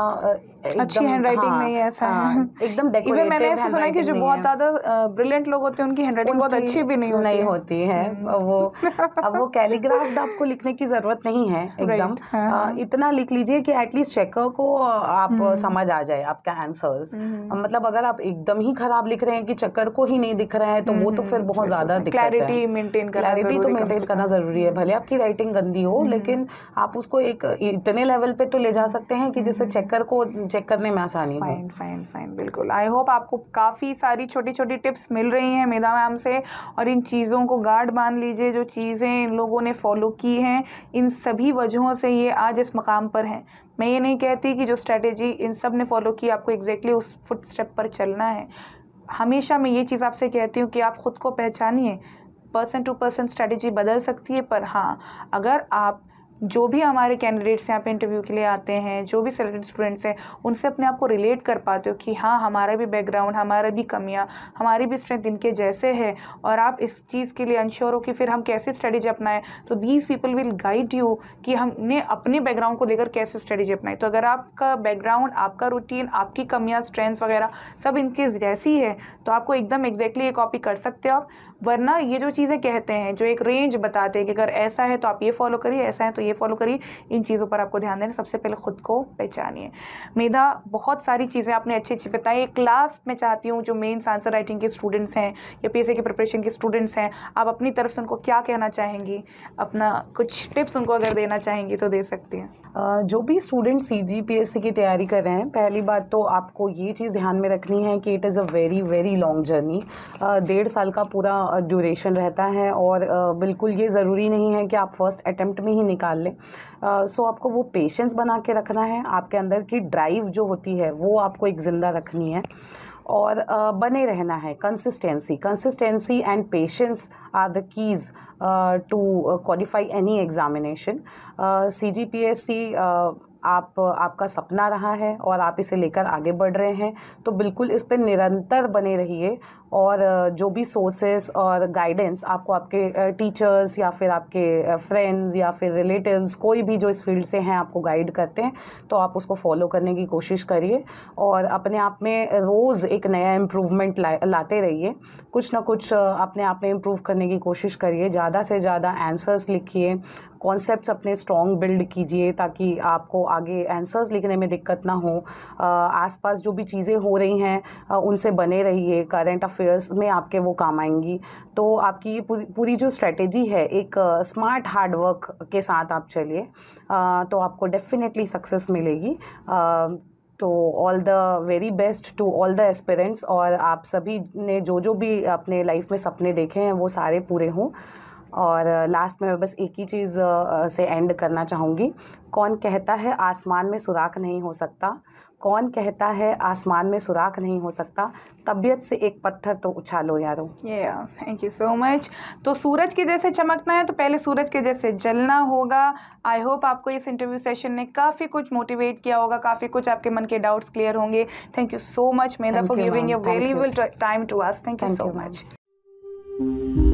S2: अच्छी हैंड राइटिंग हाँ, नहीं है ऐसा हाँ, एकदम इवन मैंने ऐसा सुना है कि जो बहुत ज़्यादा ब्रिलियंट लोग होते हैं उनकी हैंड राइटिंग बहुत अच्छी भी नहीं होती नहीं होती है वो हम्म। अब वो कैलीग्राफ *laughs* आपको लिखने की ज़रूरत नहीं है एकदम हाँ, हाँ। इतना लिख लीजिए कि एटलीस्ट चेकर को आप हम्म। समझ आ जाए आपका आंसर्स मतलब अगर आप एकदम ही खराब लिख रहे हैं कि चक्कर को ही नहीं दिख रहा है तो हम्म, वो तो हम्म, फिर बहुत ज्यादा क्लैरिटी मेंटेन क्लैरिटी तो मेंटेन करना जरूरी है भले आपकी राइटिंग गंदी हो हम्म। लेकिन आप उसको एक इतने लेवल पे तो ले जा सकते हैं कि जिससे चेकर को चेक करने में आसानी फाइन फाइन फाइन बिल्कुल
S1: आई होप आपको काफ़ी सारी छोटी छोटी टिप्स मिल रही हैं मेधा मैम से और इन चीज़ों को गार्ड बांध लीजिए जो चीज़ें इन लोगों ने फॉलो की हैं इन सभी वजहों से ये आज इस मकाम पर हैं मैं ये नहीं कहती कि जो स्ट्रैटेजी इन सब ने फॉलो की आपको एग्जैक्टली exactly उस फुट स्टेप पर चलना है हमेशा मैं ये चीज़ आपसे कहती हूँ कि आप ख़ुद को पहचानिए पर्सन टू पर्सन स्ट्रैटेजी बदल सकती है पर हाँ अगर आप जो भी हमारे कैंडिडेट्स यहाँ पे इंटरव्यू के लिए आते हैं जो भी सेलेक्टेड स्टूडेंट्स हैं उनसे अपने आप को रिलेट कर पाते हो कि हाँ हमारा भी बैकग्राउंड हमारा भी कमियाँ हमारी भी स्ट्रेंथ इनके जैसे है और आप इस चीज़ के लिए अनश्योर हो कि फिर हम कैसे स्ट्रेटेजी अपनाएं तो these people will guide you कि हमने अपने बैकग्राउंड को लेकर कैसे स्ट्रेटेजी अपनाई तो अगर आपका बैकग्राउंड आपका रूटीन आपकी कमियाँ स्ट्रेंथ वगैरह सब इनके जैसी है तो आपको एकदम एग्जैक्टली ये कॉपी कर सकते हो आप वरना ये जो चीज़ें कहते हैं जो एक रेंज बताते हैं कि अगर ऐसा है तो आप ये फॉलो करिए ऐसा है तो ये ये फॉलो करिए इन चीज़ों पर आपको ध्यान देना सबसे पहले खुद को पहचानिए मेधा बहुत सारी चीज़ें आपने अच्छी अच्छी बताई एक लास्ट में चाहती हूँ जो मेन्स आंसर राइटिंग के स्टूडेंट्स हैं या पी की प्रिपरेशन के स्टूडेंट्स हैं आप अपनी तरफ से उनको क्या कहना चाहेंगी अपना कुछ टिप्स उनको अगर देना चाहेंगी तो दे सकती हैं
S2: जो भी student C G P S C की तैयारी कर रहे हैं पहली बात तो आपको ये चीज़ ध्यान में रखनी है कि it is a very very long journey डेढ़ साल का पूरा ड्यूरेशन रहता है और बिल्कुल ये ज़रूरी नहीं है कि आप फर्स्ट अटैम्प्ट में ही निकाल लें सो आपको वो पेशेंस बना के रखना है आपके अंदर की ड्राइव जो होती है वो आपको एक ज़िंदा रखनी है और बने रहना है consistency consistency and patience are the keys to qualify any examination C G P S C आप आपका सपना रहा है और आप इसे लेकर आगे बढ़ रहे हैं तो बिल्कुल इस पर निरंतर बने रहिए और जो भी सोर्सेस और गाइडेंस आपको आपके टीचर्स या फिर आपके फ्रेंड्स या फिर रिलेटिव्स कोई भी जो इस फील्ड से हैं आपको गाइड करते हैं तो आप उसको फॉलो करने की कोशिश करिए और अपने आप में रोज़ एक नया इम्प्रूवमेंट ला, लाते रहिए कुछ ना कुछ अपने आप में इम्प्रूव करने की कोशिश करिए ज़्यादा से ज़्यादा आंसर्स लिखिए कॉन्सेप्ट्स अपने स्ट्रॉन्ग बिल्ड कीजिए ताकि आपको आगे आंसर्स लिखने में दिक्कत ना हो आसपास जो भी चीज़ें हो रही हैं उनसे बने रहिए करंट अफेयर्स में आपके वो काम आएंगी तो आपकी ये पूरी पूरी जो स्ट्रेटेजी है एक स्मार्ट हार्डवर्क के साथ आप चलिए तो आपको डेफिनेटली सक्सेस मिलेगी तो all the very best to all the aspirants और आप सभी ने जो जो भी अपने लाइफ में सपने देखे हैं वो सारे पूरे हों और लास्ट में मैं बस एक ही चीज़ से एंड करना चाहूँगी कौन कहता है आसमान में सुराख नहीं हो सकता कौन कहता है आसमान में सुराख नहीं हो सकता तबीयत से एक पत्थर तो उछालो यारो
S1: ये थैंक यू सो मच तो सूरज के जैसे चमकना है तो पहले सूरज के जैसे जलना होगा आई होप आपको इस इंटरव्यू सेशन ने काफ़ी कुछ मोटिवेट किया होगा काफ़ी कुछ आपके मन के डाउट्स क्लियर होंगे thank you so much Medha for giving your valuable time to us thank you so
S2: much